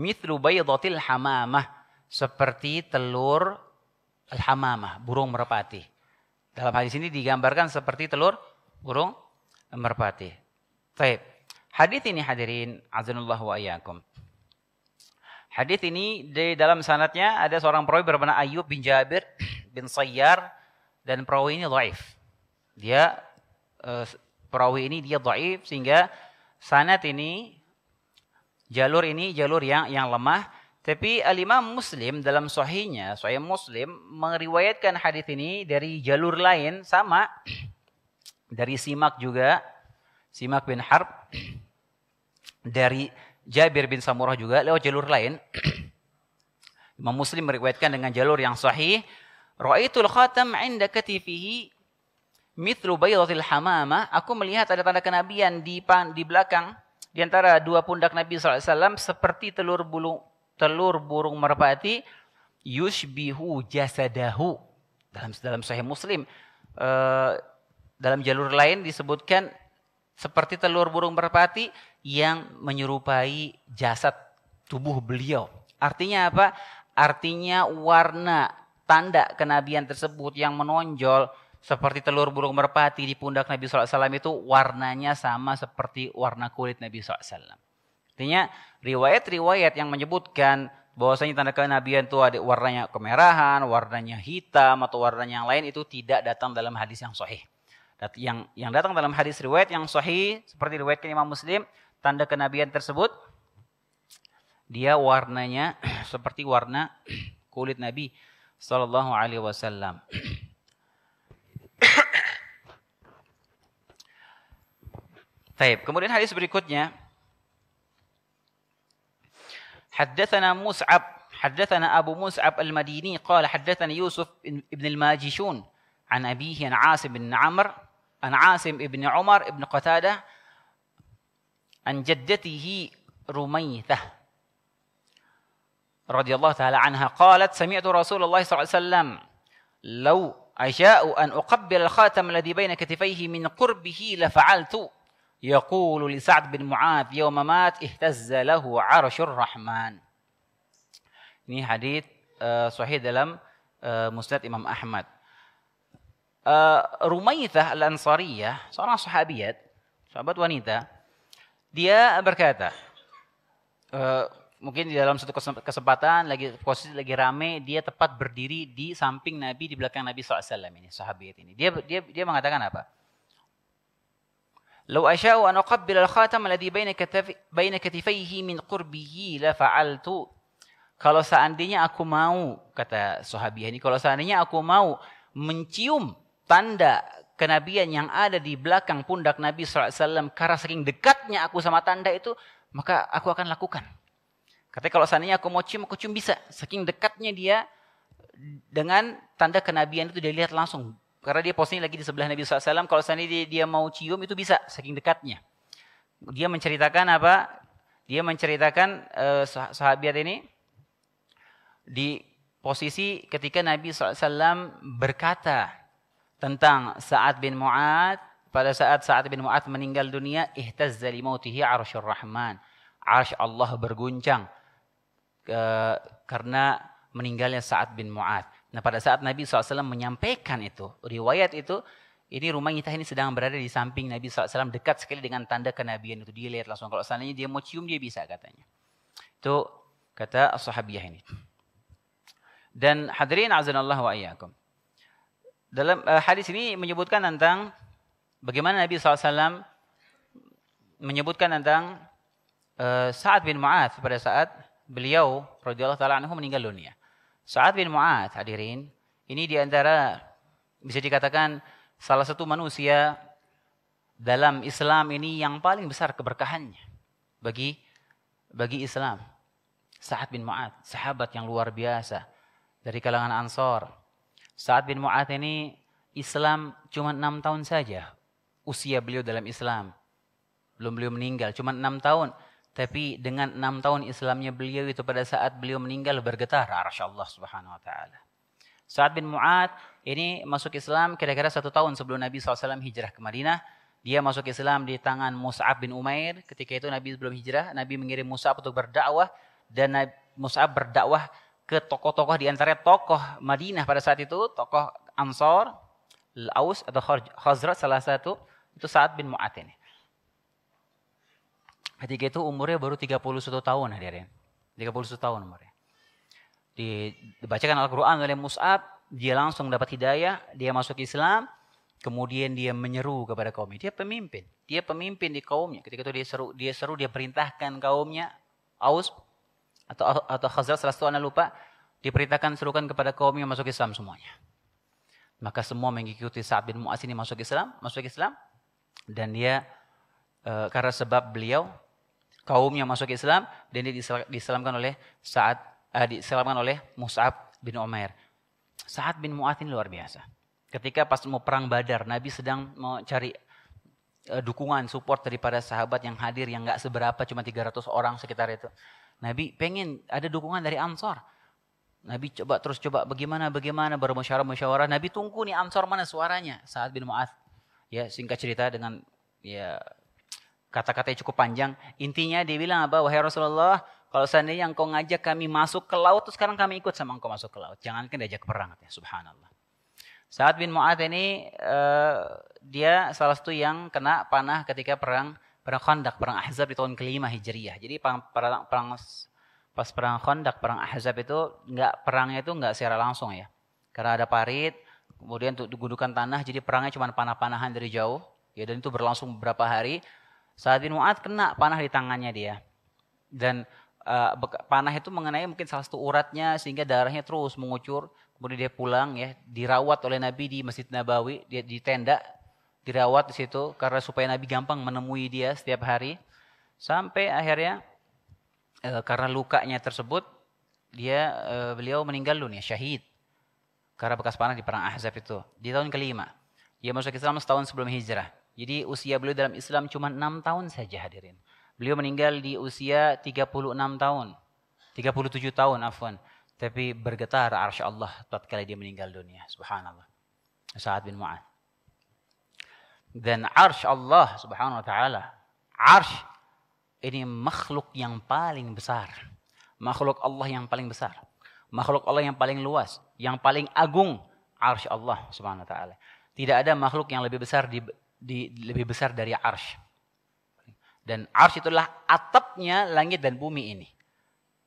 Mithlu baydatil hamamah, seperti telur al burung merpati. Dalam hadis ini digambarkan seperti telur burung merpati. Taib. Hadis ini hadirin azanullah wa ayyakum Hadis ini di dalam sanatnya ada seorang perawi bernama Ayub bin Jabir bin Sayyar dan perawi ini dhaif. Dia eh, perawi ini dia dhaif sehingga sanad ini jalur ini jalur yang yang lemah tapi Al-Imam Muslim dalam sahihnya, sahih Muslim meriwayatkan hadis ini dari jalur lain sama dari Simak juga, Simak bin Harb dari Jabir bin Samurah juga lewat jalur lain. Imam Muslim meriwayatkan dengan jalur yang sahih Ra'aitul khatam 'inda katifihi mithlu baydatil hamama. Aku melihat ada tanda kenabian di pan, di belakang di antara dua pundak Nabi SAW seperti telur burung telur burung merpati yushbihu jasadahu dalam dalam Sahih Muslim uh, dalam jalur lain disebutkan seperti telur burung merpati yang menyerupai jasad tubuh beliau. Artinya apa? Artinya warna tanda kenabian tersebut yang menonjol seperti telur burung merpati di pundak Nabi SAW itu warnanya sama seperti warna kulit Nabi SAW. Artinya riwayat-riwayat yang menyebutkan bahwasanya tanda kenabian itu ada warnanya kemerahan, warnanya hitam atau warnanya yang lain itu tidak datang dalam hadis yang sahih. Yang yang datang dalam hadis riwayat yang sahih seperti riwayat Imam Muslim, tanda kenabian tersebut dia warnanya seperti warna kulit Nabi صلى الله عليه وسلم طيب kemudian hadis berikutnya حدثنا مصعب حدثنا أبو مصعب المديني قال حدثنا يوسف بن الماجشون عن أبيه عن عاصم بن عمرو عن عاصم بن عمر بن قتادة عن جدته رميثة رضي الله تعالى عنها قالت سمعت رسول الله صلى الله عليه وسلم لو أشاء أن أقبل الخاتم الذي بين كتفيه من قربه لفعلت يقول لسعد بن معاذ يوم مات اهتز له عرش الرحمن Ini hadis uh, eh, sahih dalam uh, Musnad Imam Ahmad. Uh, Rumaithah Al-Ansariyah, seorang sahabiat, sahabat wanita, dia berkata, uh, mungkin di dalam satu kesempatan lagi posisi lagi rame dia tepat berdiri di samping Nabi di belakang Nabi SAW ini sahabat ini dia dia dia mengatakan apa لو أشاء أن أقبل al الذي بين كتف بين كتفيه من min qurbihi la kalau seandainya aku mau kata sahabiah ini kalau seandainya aku mau mencium tanda kenabian yang ada di belakang pundak Nabi SAW karena sering dekatnya aku sama tanda itu maka aku akan lakukan Kata kalau seandainya aku mau cium, aku cium bisa. Saking dekatnya dia dengan tanda kenabian itu dia lihat langsung. Karena dia posisinya lagi di sebelah Nabi SAW. Kalau seandainya dia, dia mau cium itu bisa, saking dekatnya. Dia menceritakan apa? Dia menceritakan uh, sahabat ini di posisi ketika Nabi SAW berkata tentang Sa'ad bin Mu'ad pada saat Sa'ad bin Mu'ad meninggal dunia, ihtazza li mautihi arshur rahman. Arsh Allah berguncang. Eh, karena meninggalnya Sa'ad bin Mu'ad. Nah pada saat Nabi SAW menyampaikan itu, riwayat itu, ini rumah kita ini sedang berada di samping Nabi SAW, dekat sekali dengan tanda kenabian itu. Dia lihat langsung, kalau seandainya dia mau cium dia bisa katanya. Itu kata sahabiah ini. Dan hadirin azanallah wa iyyakum. Dalam uh, hadis ini menyebutkan tentang bagaimana Nabi SAW menyebutkan tentang uh, Sa'ad bin Mu'ath pada saat beliau radhiyallahu taala anhu meninggal dunia. Saat bin Mu'ad hadirin, ini antara bisa dikatakan salah satu manusia dalam Islam ini yang paling besar keberkahannya bagi bagi Islam. Saat bin Mu'ad, sahabat yang luar biasa dari kalangan Ansor. Saat bin Mu'ad ini Islam cuma enam tahun saja usia beliau dalam Islam. Belum beliau meninggal, cuma enam tahun. Tapi dengan enam tahun Islamnya beliau itu pada saat beliau meninggal bergetar arsy Allah Subhanahu wa taala. Sa'ad bin Mu'ad ini masuk Islam kira-kira satu tahun sebelum Nabi SAW hijrah ke Madinah. Dia masuk Islam di tangan Mus'ab bin Umair. Ketika itu Nabi belum hijrah, Nabi mengirim Mus'ab untuk berdakwah. Dan Mus'ab berdakwah ke tokoh-tokoh di antara tokoh Madinah pada saat itu. Tokoh Ansor, Aus atau Khazrat salah satu. Itu Sa'ad bin Mu'ad ini. Ketika itu umurnya baru 31 tahun hadirin. 31 tahun umurnya. Di, dibacakan Al-Quran oleh Mus'ab, dia langsung dapat hidayah, dia masuk Islam, kemudian dia menyeru kepada kaumnya. Dia pemimpin, dia pemimpin di kaumnya. Ketika itu dia seru, dia seru, dia perintahkan kaumnya, Aus atau atau Khazraj salah satu anak lupa, diperintahkan serukan kepada kaumnya masuk Islam semuanya. Maka semua mengikuti Sa'ad bin Mu'az ini masuk Islam, masuk Islam dan dia eh, karena sebab beliau kaum yang masuk Islam dan dia diselamkan oleh saat uh, eh, diselamkan oleh Mus'ab bin Umair. Saat bin Mu'ath ini luar biasa. Ketika pas mau perang Badar, Nabi sedang mau uh, eh, dukungan, support daripada sahabat yang hadir yang nggak seberapa cuma 300 orang sekitar itu. Nabi pengen ada dukungan dari Ansor. Nabi coba terus coba bagaimana bagaimana bermusyawarah musyawarah. Nabi tunggu nih Ansor mana suaranya Saat bin Mu'ath. Ya singkat cerita dengan ya Kata-kata yang cukup panjang. Intinya dia bilang apa? Wahai Rasulullah, kalau seandainya engkau ngajak kami masuk ke laut, terus sekarang kami ikut sama engkau masuk ke laut. Jangan kan diajak perang. Ya. Subhanallah. Saat bin Mu'ad ini uh, dia salah satu yang kena panah ketika perang perang Khandaq, perang Ahzab di tahun kelima Hijriah. Jadi perang, perang, perang pas perang Khandaq, perang Ahzab itu nggak perangnya itu nggak secara langsung ya. Karena ada parit, kemudian untuk gudukan tanah, jadi perangnya cuma panah-panahan dari jauh. Ya dan itu berlangsung beberapa hari saat bin Mu'ad kena panah di tangannya dia. Dan uh, panah itu mengenai mungkin salah satu uratnya sehingga darahnya terus mengucur. Kemudian dia pulang ya, dirawat oleh Nabi di Masjid Nabawi, dia di tenda, dirawat di situ karena supaya Nabi gampang menemui dia setiap hari. Sampai akhirnya e, karena lukanya tersebut dia e, beliau meninggal dunia syahid karena bekas panah di perang Ahzab itu di tahun kelima. Dia masuk Islam setahun sebelum hijrah. Jadi usia beliau dalam Islam cuma 6 tahun saja hadirin. Beliau meninggal di usia 36 tahun. 37 tahun afwan. Tapi bergetar arsy Allah tatkala dia meninggal dunia. Subhanallah. Saat bin Mu'ad. Dan arsy Allah subhanahu wa ta'ala. Arsy ini makhluk yang paling besar. Makhluk Allah yang paling besar. Makhluk Allah yang paling luas. Yang paling agung. Arsy Allah subhanahu wa ta'ala. Tidak ada makhluk yang lebih besar di, lebih besar dari arsh. Dan arsh itulah atapnya langit dan bumi ini.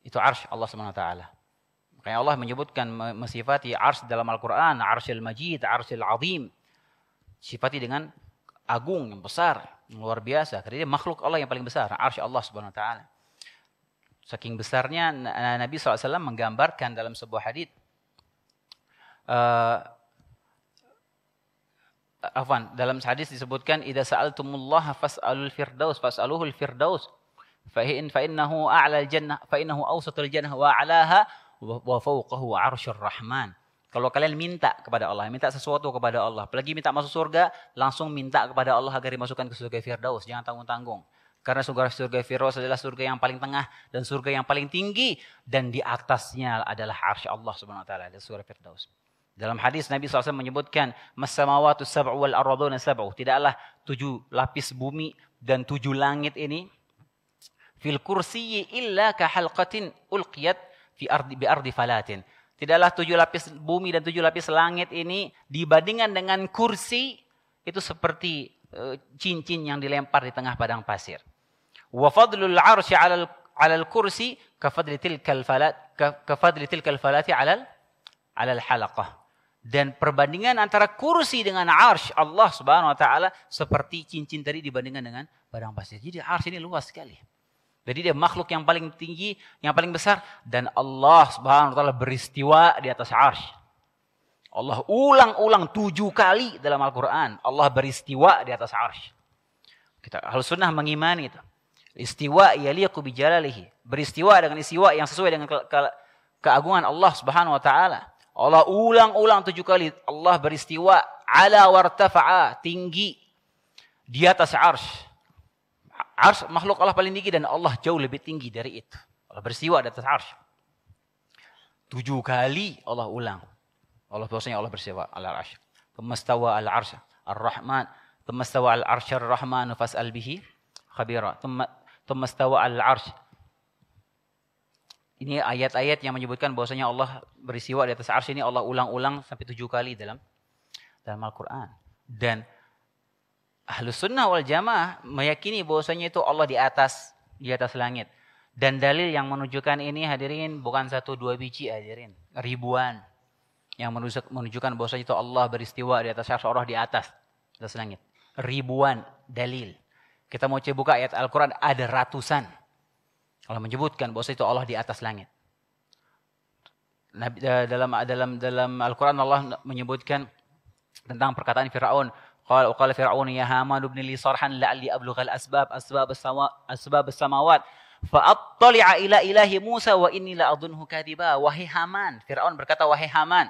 Itu arsh Allah subhanahu wa taala Makanya Allah menyebutkan mensifati arsh dalam Al-Quran, arshil majid, arshil azim. Sifati dengan agung yang besar, yang luar biasa. Karena dia makhluk Allah yang paling besar, arsh Allah subhanahu wa taala Saking besarnya Nabi SAW menggambarkan dalam sebuah hadis eh, afwan, dalam hadis disebutkan idza sa'altumullaha fas'alul firdaus fas'aluhul firdaus fa in fa innahu a'la jannah fa innahu awsatul jannah wa 'alaha wa fawqahu 'arsyur rahman. Kalau kalian minta kepada Allah, minta sesuatu kepada Allah, apalagi minta masuk surga, langsung minta kepada Allah agar dimasukkan ke surga Firdaus, jangan tanggung-tanggung. Karena surga surga Firdaus adalah surga yang paling tengah dan surga yang paling tinggi dan di atasnya adalah arsy Allah Subhanahu wa taala, surga Firdaus. Dalam hadis Nabi SAW menyebutkan Masamawatu sab'u wal arraduna sab'u. Tidaklah tujuh lapis bumi dan tujuh langit ini. Fil kursiyi illa kahalqatin ulqiyat fi ardi, bi ardi falatin. Tidaklah tujuh lapis bumi dan tujuh lapis langit ini dibandingkan dengan kursi itu seperti e, cincin yang dilempar di tengah padang pasir. Wa fadlul arsy 'alal 'alal kursi ka fadli tilkal falat ka fadli tilkal falati 'alal 'alal halaqah dan perbandingan antara kursi dengan arsh Allah Subhanahu wa taala seperti cincin tadi dibandingkan dengan barang pasir. Jadi arsh ini luas sekali. Jadi dia makhluk yang paling tinggi, yang paling besar dan Allah Subhanahu wa taala beristiwa di atas arsh. Allah ulang-ulang tujuh kali dalam Al-Quran. Allah beristiwa di atas arsh. Kita harus sunnah mengimani itu. Istiwa yaliyaku bijalalihi. Beristiwa dengan istiwa yang sesuai dengan ke ke keagungan Allah Subhanahu wa taala. Allah ulang-ulang tujuh kali. Allah beristiwa ala wartafa'a, tinggi di atas arsh. Arsh makhluk Allah paling tinggi dan Allah jauh lebih tinggi dari itu. Allah beristiwa di atas arsh. Tujuh kali Allah ulang. Allah bahwasanya Allah beristiwa ala arsh. Kemastawa al arsh ar-Rahman. Kemastawa al arsh ar-Rahman fas'al bihi khabira. Thumma, thumma stawa al arsh ini ayat-ayat yang menyebutkan bahwasanya Allah beristiwa di atas arsy ini Allah ulang-ulang sampai tujuh kali dalam dalam Al-Quran. Dan ahlu sunnah wal jamaah meyakini bahwasanya itu Allah di atas di atas langit. Dan dalil yang menunjukkan ini hadirin bukan satu dua biji hadirin, ribuan yang menunjukkan bahwasanya itu Allah beristiwa di atas arsy Allah di atas di atas langit. Ribuan dalil. Kita mau coba buka ayat Al-Quran ada ratusan Allah menyebutkan bahwa itu Allah di atas langit. Eh, dalam dalam dalam Al-Qur'an Allah menyebutkan tentang perkataan Firaun, qala qala Firaun ya Haman ibn li sarhan la'alli al-asbab asbab asbab asbab as-samawat attali'a ila ilahi Musa wa inni la'adunhu kadhiba wahai Haman Firaun berkata wahai Haman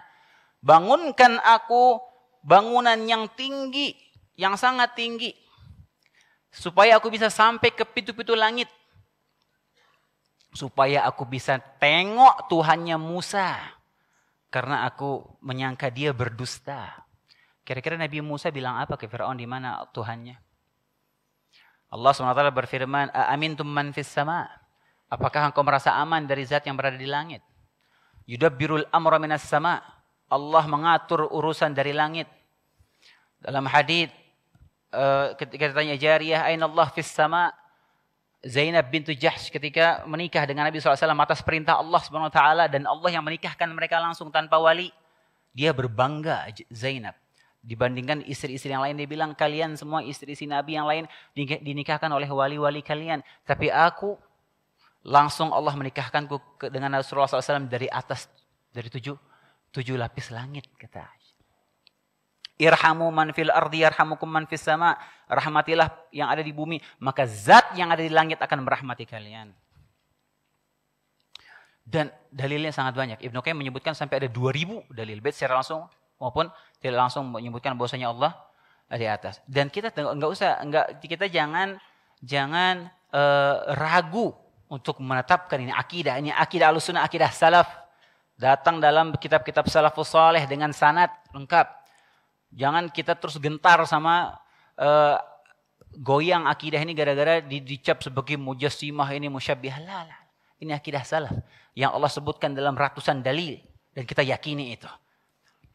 bangunkan aku bangunan yang tinggi yang sangat tinggi supaya aku bisa sampai ke pintu-pintu langit supaya aku bisa tengok Tuhannya Musa karena aku menyangka dia berdusta. Kira-kira Nabi Musa bilang apa ke Firaun di mana Tuhannya? Allah SWT berfirman, "Amin tumman fis sama." Apakah engkau merasa aman dari zat yang berada di langit? Yudabbirul amra minas sama. Allah mengatur urusan dari langit. Dalam hadis eh, ketika ditanya jariah, "Aina Allah fis sama?" Zainab bintu Jahsh ketika menikah dengan Nabi SAW atas perintah Allah Subhanahu Wa Taala dan Allah yang menikahkan mereka langsung tanpa wali, dia berbangga Zainab. Dibandingkan istri-istri yang lain, dia bilang kalian semua istri-istri Nabi yang lain dinikahkan oleh wali-wali kalian. Tapi aku langsung Allah menikahkanku dengan Rasulullah SAW dari atas, dari tujuh, tujuh lapis langit kata Irhamu man fil ardi yarhamukum man fis sama. Rahmatilah yang ada di bumi, maka zat yang ada di langit akan merahmati kalian. Dan dalilnya sangat banyak. Ibnu Qayyim menyebutkan sampai ada 2000 dalil baik secara langsung maupun tidak langsung menyebutkan bahwasanya Allah di atas. Dan kita enggak usah enggak kita jangan jangan uh, ragu untuk menetapkan ini akidah, ini akidah alusuna akidah salaf datang dalam kitab-kitab salafus saleh dengan sanad lengkap Jangan kita terus gentar sama uh, goyang akidah ini gara-gara dicap sebagai mujassimah ini musyabbih La, Ini akidah salah yang Allah sebutkan dalam ratusan dalil dan kita yakini itu.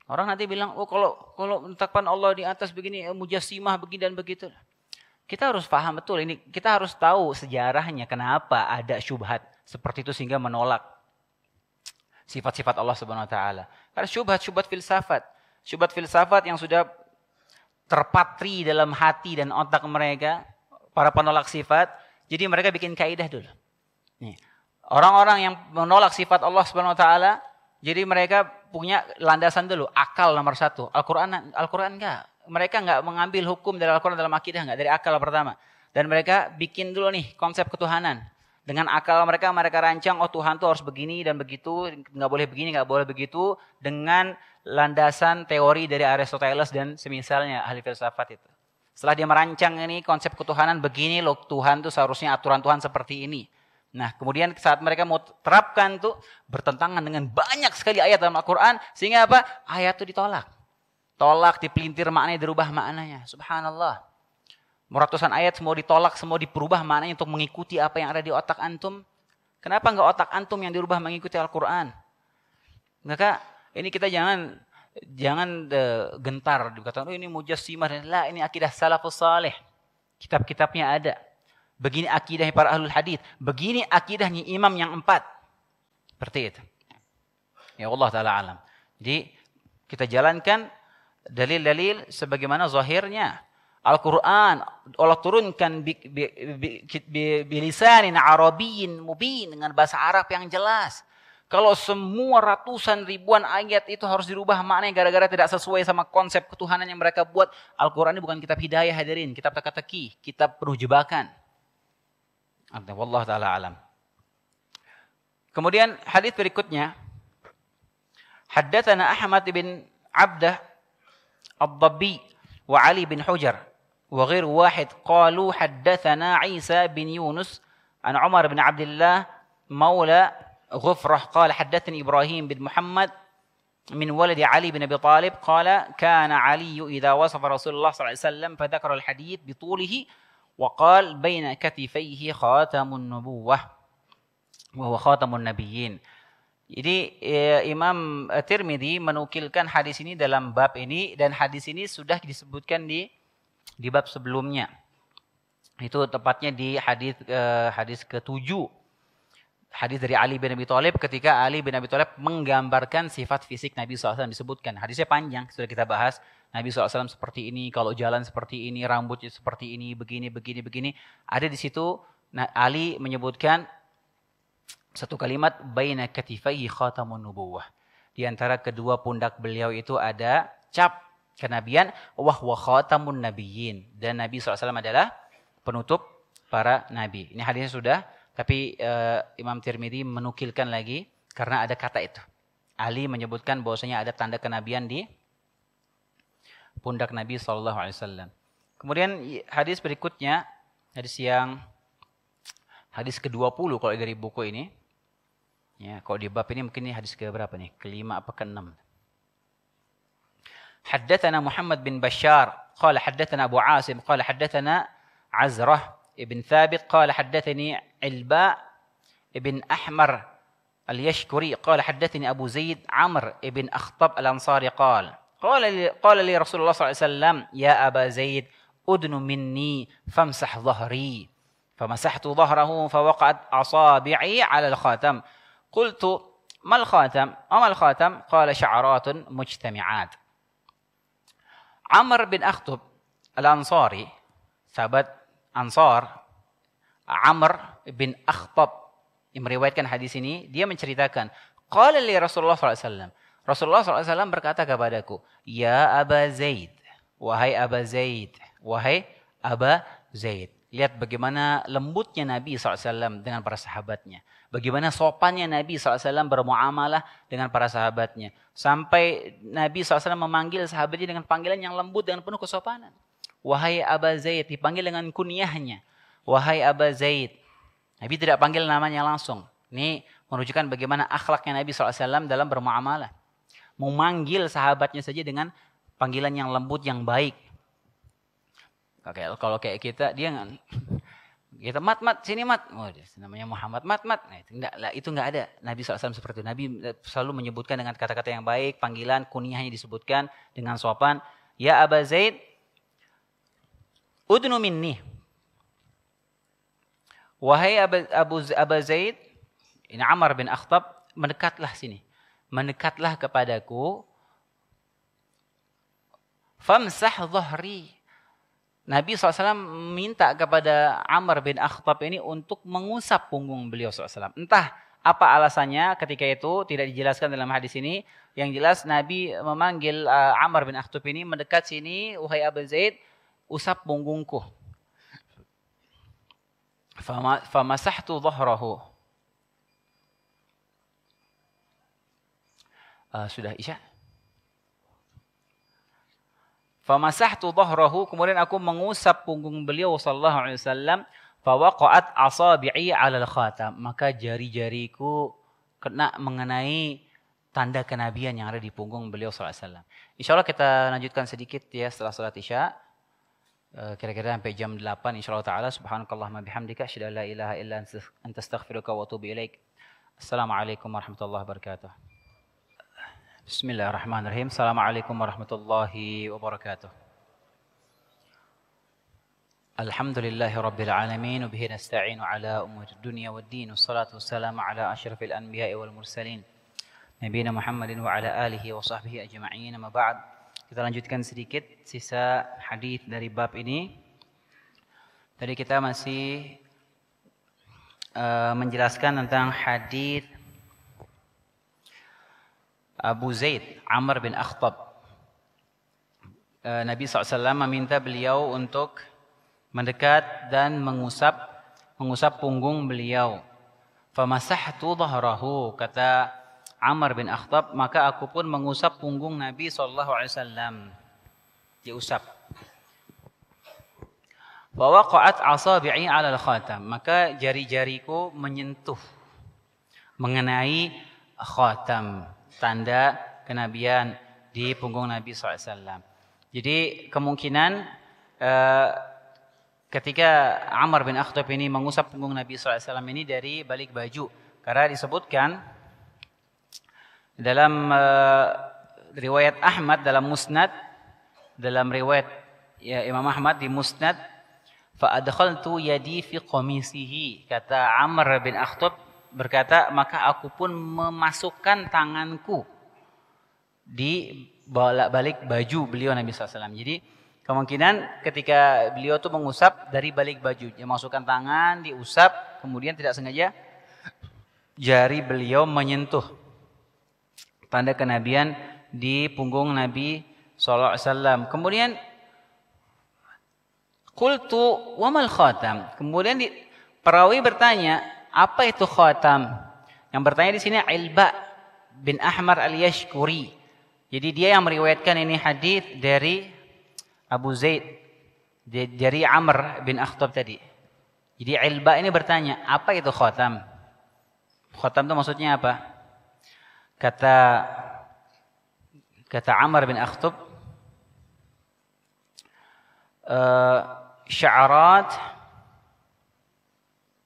Orang nanti bilang, oh kalau kalau mentakpan Allah di atas begini, eh, mujassimah begini dan begitu. Kita harus paham betul ini. Kita harus tahu sejarahnya kenapa ada syubhat seperti itu sehingga menolak sifat-sifat Allah Subhanahu wa taala. Karena syubhat-syubhat filsafat syubhat filsafat yang sudah terpatri dalam hati dan otak mereka, para penolak sifat. Jadi mereka bikin kaidah dulu. Orang-orang yang menolak sifat Allah Subhanahu Wa Taala, jadi mereka punya landasan dulu, akal nomor satu. Al-Quran, Al-Quran enggak. Mereka enggak mengambil hukum dari Al-Quran dalam akidah enggak, dari akal pertama. Dan mereka bikin dulu nih konsep ketuhanan. Dengan akal mereka, mereka rancang, oh Tuhan tuh harus begini dan begitu, nggak boleh begini, nggak boleh begitu. Dengan landasan teori dari Aristoteles dan semisalnya ahli filsafat itu. Setelah dia merancang ini konsep ketuhanan begini loh Tuhan tuh seharusnya aturan Tuhan seperti ini. Nah kemudian saat mereka mau terapkan tuh bertentangan dengan banyak sekali ayat dalam Al-Quran sehingga apa? Ayat itu ditolak. Tolak, dipelintir maknanya, dirubah maknanya. Subhanallah. Ratusan ayat semua ditolak, semua diperubah maknanya untuk mengikuti apa yang ada di otak antum. Kenapa enggak otak antum yang dirubah mengikuti Al-Quran? Maka ini kita jangan jangan e, gentar dikatakan oh, ini mujassimah dan lah ini akidah salafus saleh. Kitab-kitabnya ada. Begini akidahnya para ahlul hadis, begini akidahnya imam yang empat. Seperti Ya Allah taala alam. Jadi kita jalankan dalil-dalil sebagaimana zahirnya. Al-Quran Allah turunkan bi, bi, Arabin mubin dengan bahasa Arab yang jelas. Kalau semua ratusan ribuan ayat itu harus dirubah maknanya gara-gara tidak sesuai sama konsep ketuhanan yang mereka buat. Al-Quran ini bukan kitab hidayah hadirin, kitab teka-teki, kitab penuh jebakan. Wallah ta'ala alam. Kemudian hadis berikutnya. Haddathana Ahmad bin Abdah Al-Dabbi wa Ali bin Hujar wa ghir wahid qalu haddathana Isa bin Yunus an Umar bin Abdullah maula غفرة قال حدثني إبراهيم بن محمد من ولد علي بن أبي طالب قال كان علي إذا وصف رسول الله صلى الله عليه وسلم فذكر الحديث بطوله وقال بين كتفيه خاتم النبوة وهو خاتم النبيين Jadi Imam Tirmidzi menukilkan hadis ini dalam bab ini dan hadis ini sudah disebutkan di di bab sebelumnya. Itu tepatnya di hadis eh, hadis ketujuh hadis dari Ali bin Abi Thalib ketika Ali bin Abi Thalib menggambarkan sifat fisik Nabi SAW disebutkan. Hadisnya panjang, sudah kita bahas. Nabi SAW seperti ini, kalau jalan seperti ini, rambutnya seperti ini, begini, begini, begini. Ada di situ nah, Ali menyebutkan satu kalimat, Baina katifaihi khatamun nubuwah. Di antara kedua pundak beliau itu ada cap kenabian, wahwa khatamun nabiyin Dan Nabi SAW adalah penutup para nabi. Ini hadisnya sudah tapi uh, Imam Tirmidzi menukilkan lagi karena ada kata itu. Ali menyebutkan bahwasanya ada tanda kenabian di pundak Nabi Shallallahu Alaihi Wasallam. Kemudian hadis berikutnya hadis yang hadis ke-20 kalau dari buku ini. Ya, kalau di bab ini mungkin ini hadis ke berapa nih? Kelima apa keenam? حدثنا Muhammad bin Bashar, Qala حدثنا Abu Asim, Qala حدثنا Azrah. ibn Thabit, Qala حدثني علباء بن أحمر اليشكري قال حدثني أبو زيد عمر بن أخطب الأنصاري قال قال لي قال لي رسول الله صلى الله عليه وسلم يا أبا زيد أدن مني فامسح ظهري فمسحت ظهره فوقعت أصابعي على الخاتم قلت ما الخاتم أما الخاتم قال شعرات مجتمعات عمر بن أخطب الأنصاري ثبت أنصار Amr bin Akhtab yang meriwayatkan hadis ini, dia menceritakan, Qala li Rasulullah SAW. Rasulullah SAW berkata kepadaku, Ya Aba Zaid, wahai Aba Zaid, wahai Aba Zaid. Lihat bagaimana lembutnya Nabi SAW dengan para sahabatnya. Bagaimana sopannya Nabi SAW bermuamalah dengan para sahabatnya. Sampai Nabi SAW memanggil sahabatnya dengan panggilan yang lembut dan penuh kesopanan. Wahai Aba Zaid, dipanggil dengan kunyahnya wahai Aba Zaid. Nabi tidak panggil namanya langsung. Ini menunjukkan bagaimana akhlaknya Nabi SAW dalam bermuamalah. Memanggil sahabatnya saja dengan panggilan yang lembut, yang baik. Oke, kalau kayak kita, dia kita mat mat sini mat, oh, namanya Muhammad mat mat, nah, itu enggak, lah, itu enggak ada. Nabi SAW seperti itu. Nabi selalu menyebutkan dengan kata-kata yang baik, panggilan kunyahnya disebutkan dengan sopan. Ya Aba Zaid, udnu minni. Wahai Abu, Abu, Zaid, ini Amr bin Akhtab, mendekatlah sini. Mendekatlah kepadaku. Famsah Zahri Nabi SAW minta kepada Amr bin Akhtab ini untuk mengusap punggung beliau SAW. Entah apa alasannya ketika itu tidak dijelaskan dalam hadis ini. Yang jelas Nabi memanggil uh, Amr bin Akhtab ini mendekat sini. Wahai Abu Zaid, usap punggungku. Famasahtu ظهره sudah Isya? Famasahtu ظهره kemudian aku mengusap punggung beliau sallallahu alaihi wasallam, fawaqa'at asabi'i al khatam. Maka jari-jariku kena mengenai tanda kenabian yang ada di punggung beliau sallallahu alaihi wasallam. Insyaallah kita lanjutkan sedikit ya setelah salat Isya. kira-kira sampai jam 8 insyaallah taala subhanakallahumma bihamdika asyhadu an la ilaha illa anta astaghfiruka wa atubu ilaik assalamualaikum warahmatullahi wabarakatuh Bismillahirrahmanirrahim Assalamualaikum warahmatullahi wabarakatuh Alhamdulillahi rabbil alamin wabihi nasta'inu ala umuri dunya waddin wassalatu wassalamu ala asyrafil anbiya'i wal mursalin nabiyina Muhammadin wa ala alihi wa sahbihi ajma'in ma ba'd Kita lanjutkan sedikit sisa hadis dari bab ini. Tadi kita masih uh, menjelaskan tentang hadis Abu Zaid Amr bin Akhtab. Uh, Nabi SAW meminta beliau untuk mendekat dan mengusap mengusap punggung beliau. Famasahtu dhahrahu kata Amr bin Akhtab, maka aku pun mengusap punggung Nabi sallallahu alaihi wasallam. Diusap. Fa waqa'at asabi'i 'ala al-khatam, maka jari-jariku menyentuh mengenai khatam, tanda kenabian di punggung Nabi sallallahu alaihi wasallam. Jadi kemungkinan eh, ketika Amr bin Akhtab ini mengusap punggung Nabi sallallahu alaihi wasallam ini dari balik baju karena disebutkan dalam uh, riwayat Ahmad dalam Musnad dalam riwayat ya, Imam Ahmad di Musnad fa adkhaltu yadi fi qamisihi kata Amr bin Akhtab berkata maka aku pun memasukkan tanganku di balik baju beliau Nabi SAW. Jadi kemungkinan ketika beliau tuh mengusap dari balik baju, dia masukkan tangan, diusap, kemudian tidak sengaja jari beliau menyentuh tanda kenabian di punggung Nabi sallallahu alaihi wasallam. Kemudian qultu wamal khatam. Kemudian di, perawi bertanya, apa itu khatam? Yang bertanya di sini Ilba bin Ahmar al-Yashkuri. Jadi dia yang meriwayatkan ini hadis dari Abu Zaid dari Amr bin Akhtab tadi. Jadi Ilba ini bertanya, apa itu khatam? Khatam itu maksudnya apa? kata kata Amr bin Akhtub uh, syarat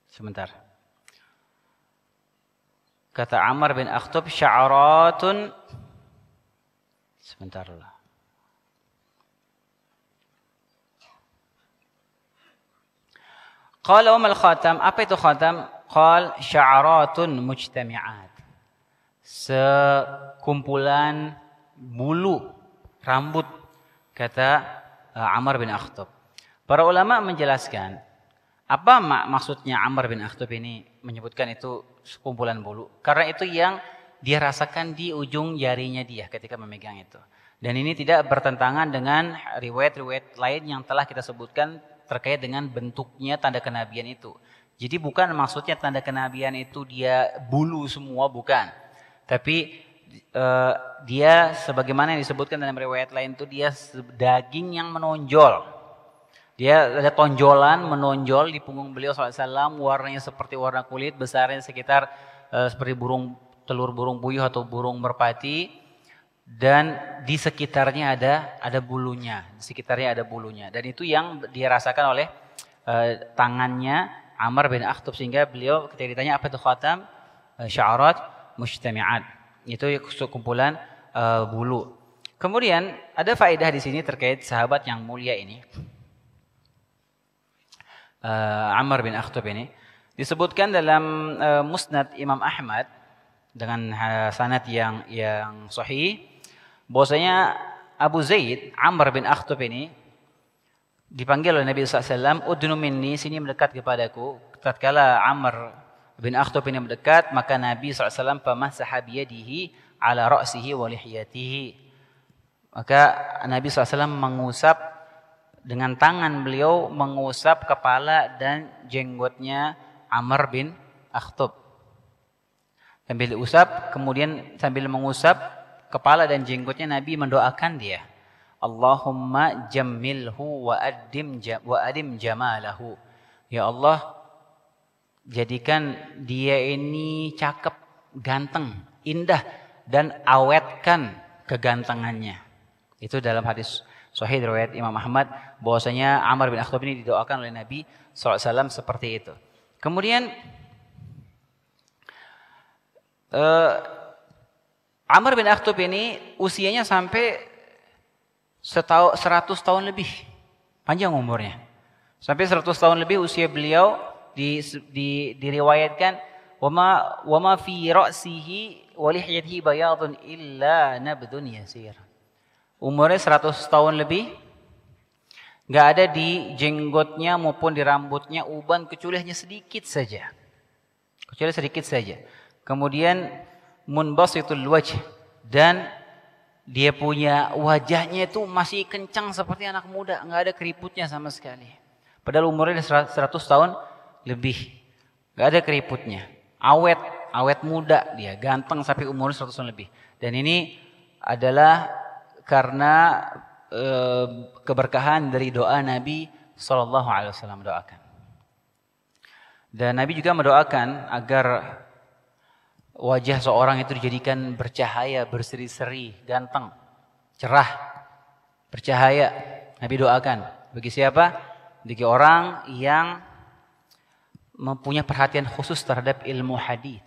sebentar kata Amr bin Akhtub syaratun sebentar lah Qala wa mal khatam apa itu khatam qal syaratun mujtami'at sekumpulan bulu rambut kata e, Amr bin Akhtab. Para ulama menjelaskan apa mak maksudnya Amr bin Akhtab ini menyebutkan itu sekumpulan bulu karena itu yang dia rasakan di ujung jarinya dia ketika memegang itu. Dan ini tidak bertentangan dengan riwayat-riwayat lain yang telah kita sebutkan terkait dengan bentuknya tanda kenabian itu. Jadi bukan maksudnya tanda kenabian itu dia bulu semua bukan. Tapi uh, dia sebagaimana yang disebutkan dalam riwayat lain itu dia daging yang menonjol. Dia ada tonjolan menonjol di punggung beliau SAW, warnanya seperti warna kulit, besarnya sekitar uh, seperti burung telur burung puyuh atau burung merpati dan di sekitarnya ada ada bulunya, di sekitarnya ada bulunya. Dan itu yang dia rasakan oleh uh, tangannya Amr bin Akhtub sehingga beliau ketika ditanya apa itu khatam uh, sya'arat, mujtami'at. Itu kumpulan uh, eh, bulu. Kemudian ada faedah di sini terkait sahabat yang mulia ini. Uh, Amr bin Akhtab ini disebutkan dalam uh, Musnad Imam Ahmad dengan uh, sanad yang yang sahih bahwasanya Abu Zaid Amr bin Akhtab ini dipanggil oleh Nabi SAW, Udnu minni, sini mendekat kepadaku. Tatkala Amr bin Akhtab ini mendekat, maka Nabi SAW pamasaha biyadihi ala ra'sihi wa lihiyatihi. Maka Nabi SAW mengusap dengan tangan beliau mengusap kepala dan jenggotnya Amr bin Akhtab. Sambil diusap, kemudian sambil mengusap kepala dan jenggotnya Nabi mendoakan dia. Allahumma jammilhu wa adim, wa adim jamalahu. Ya Allah, Jadikan dia ini cakep, ganteng, indah dan awetkan kegantengannya. Itu dalam hadis sahih riwayat Imam Ahmad bahwasanya Amr bin Akhtab ini didoakan oleh Nabi SAW seperti itu. Kemudian uh, Amr bin Akhtab ini usianya sampai setau, 100 tahun lebih. Panjang umurnya. Sampai 100 tahun lebih usia beliau di, di, diriwayatkan wama wama fi ra'sihi wa lihyatihi bayadun illa nabdun yasir. Umurnya 100 tahun lebih nggak ada di jenggotnya maupun di rambutnya uban kecuali hanya sedikit saja. Kecuali sedikit saja. Kemudian munbasitul wajh dan dia punya wajahnya itu masih kencang seperti anak muda, nggak ada keriputnya sama sekali. Padahal umurnya 100 tahun, lebih. Gak ada keriputnya. Awet, awet muda dia, ganteng sampai umur 100 tahun lebih. Dan ini adalah karena e, keberkahan dari doa Nabi Shallallahu Alaihi Wasallam doakan. Dan Nabi juga mendoakan agar wajah seorang itu dijadikan bercahaya, berseri-seri, ganteng, cerah, bercahaya. Nabi doakan bagi siapa? Bagi orang yang mempunyai perhatian khusus terhadap ilmu hadis.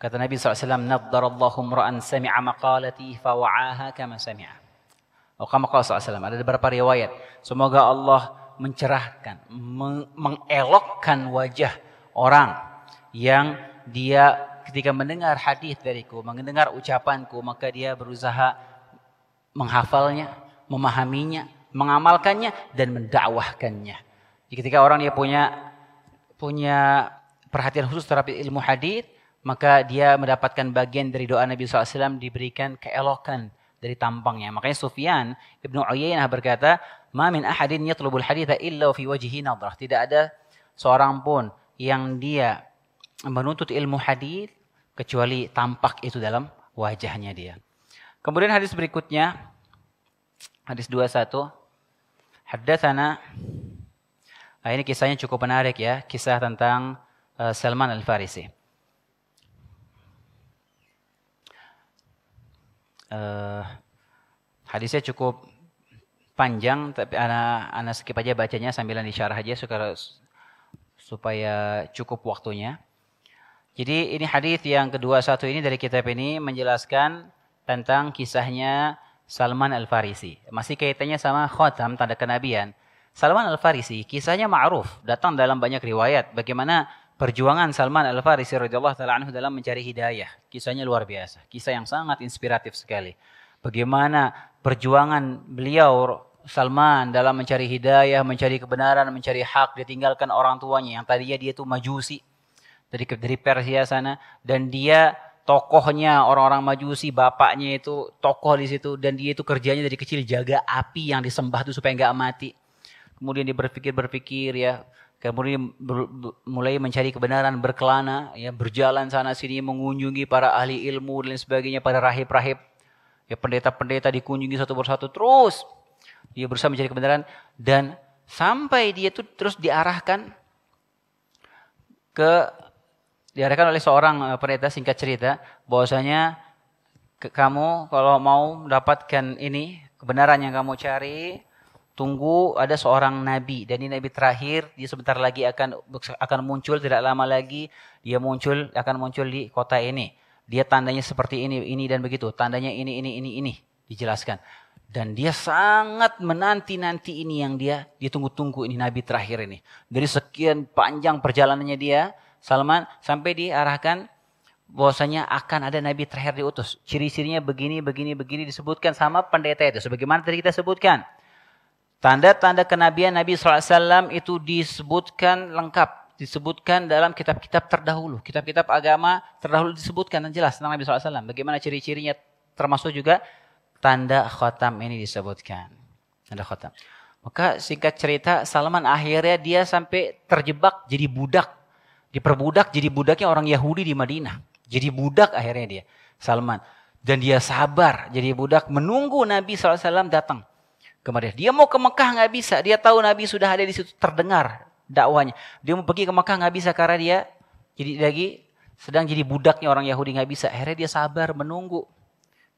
Kata Nabi SAW, Allahum ra'an sami'a maqalati fawa'aha kama sami'a. Atau oh, kama SAW. Ada beberapa riwayat. Semoga Allah mencerahkan, mengelokkan wajah orang yang dia ketika mendengar hadis dariku, mendengar ucapanku, maka dia berusaha menghafalnya, memahaminya, mengamalkannya, dan mendakwahkannya. Jadi ketika orang dia punya punya perhatian khusus terhadap ilmu hadis, maka dia mendapatkan bagian dari doa Nabi SAW diberikan keelokan dari tampangnya. Makanya Sufyan Ibnu Uyainah berkata, "Ma min ahadin yatlubul haditha illa fi wajhi nadrah." Tidak ada seorang pun yang dia menuntut ilmu hadis kecuali tampak itu dalam wajahnya dia. Kemudian hadis berikutnya hadis 21 Haddatsana Nah, Ini kisahnya cukup menarik ya, kisah tentang eh, Salman Al-Farisi. Eh, hadisnya cukup panjang, tapi anak anak skip aja bacanya sambilan disyarah aja supaya, supaya cukup waktunya. Jadi ini hadis yang kedua satu ini dari kitab ini menjelaskan tentang kisahnya Salman Al-Farisi. Masih kaitannya sama khotam, tanda kenabian. Salman Al-Farisi, kisahnya ma'ruf, datang dalam banyak riwayat bagaimana perjuangan Salman Al-Farisi radhiyallahu taala anhu dalam mencari hidayah. Kisahnya luar biasa, kisah yang sangat inspiratif sekali. Bagaimana perjuangan beliau Salman dalam mencari hidayah, mencari kebenaran, mencari hak, ditinggalkan orang tuanya yang tadinya dia itu majusi dari dari Persia sana dan dia tokohnya orang-orang majusi, bapaknya itu tokoh di situ dan dia itu kerjanya dari kecil jaga api yang disembah tuh supaya nggak mati kemudian dia berpikir-berpikir ya, kemudian ber, mulai mencari kebenaran, berkelana, ya, berjalan sana sini, mengunjungi para ahli ilmu dan sebagainya, pada rahib-rahib, ya pendeta-pendeta dikunjungi satu persatu terus. Dia berusaha mencari kebenaran dan sampai dia itu terus diarahkan ke diarahkan oleh seorang eh, pendeta singkat cerita bahwasanya kamu kalau mau mendapatkan ini kebenaran yang kamu cari tunggu ada seorang nabi dan ini nabi terakhir dia sebentar lagi akan akan muncul tidak lama lagi dia muncul akan muncul di kota ini dia tandanya seperti ini ini dan begitu tandanya ini ini ini ini dijelaskan dan dia sangat menanti-nanti ini yang dia dia tunggu-tunggu ini nabi terakhir ini dari sekian panjang perjalanannya dia Salman sampai diarahkan bahwasanya akan ada nabi terakhir diutus. Ciri-cirinya begini, begini, begini disebutkan sama pendeta itu. Sebagaimana tadi kita sebutkan. Tanda-tanda kenabian Nabi SAW itu disebutkan lengkap, disebutkan dalam kitab-kitab terdahulu, kitab-kitab agama terdahulu disebutkan dan jelas tentang Nabi SAW. Bagaimana ciri-cirinya termasuk juga tanda khotam ini disebutkan. Tanda khotam. Maka singkat cerita Salman akhirnya dia sampai terjebak jadi budak. Diperbudak jadi budaknya orang Yahudi di Madinah. Jadi budak akhirnya dia Salman. Dan dia sabar jadi budak menunggu Nabi SAW datang ke Madinah. Dia mau ke Mekah nggak bisa. Dia tahu Nabi sudah ada di situ terdengar dakwanya. Dia mau pergi ke Mekah nggak bisa karena dia jadi lagi sedang jadi budaknya orang Yahudi nggak bisa. Akhirnya dia sabar menunggu.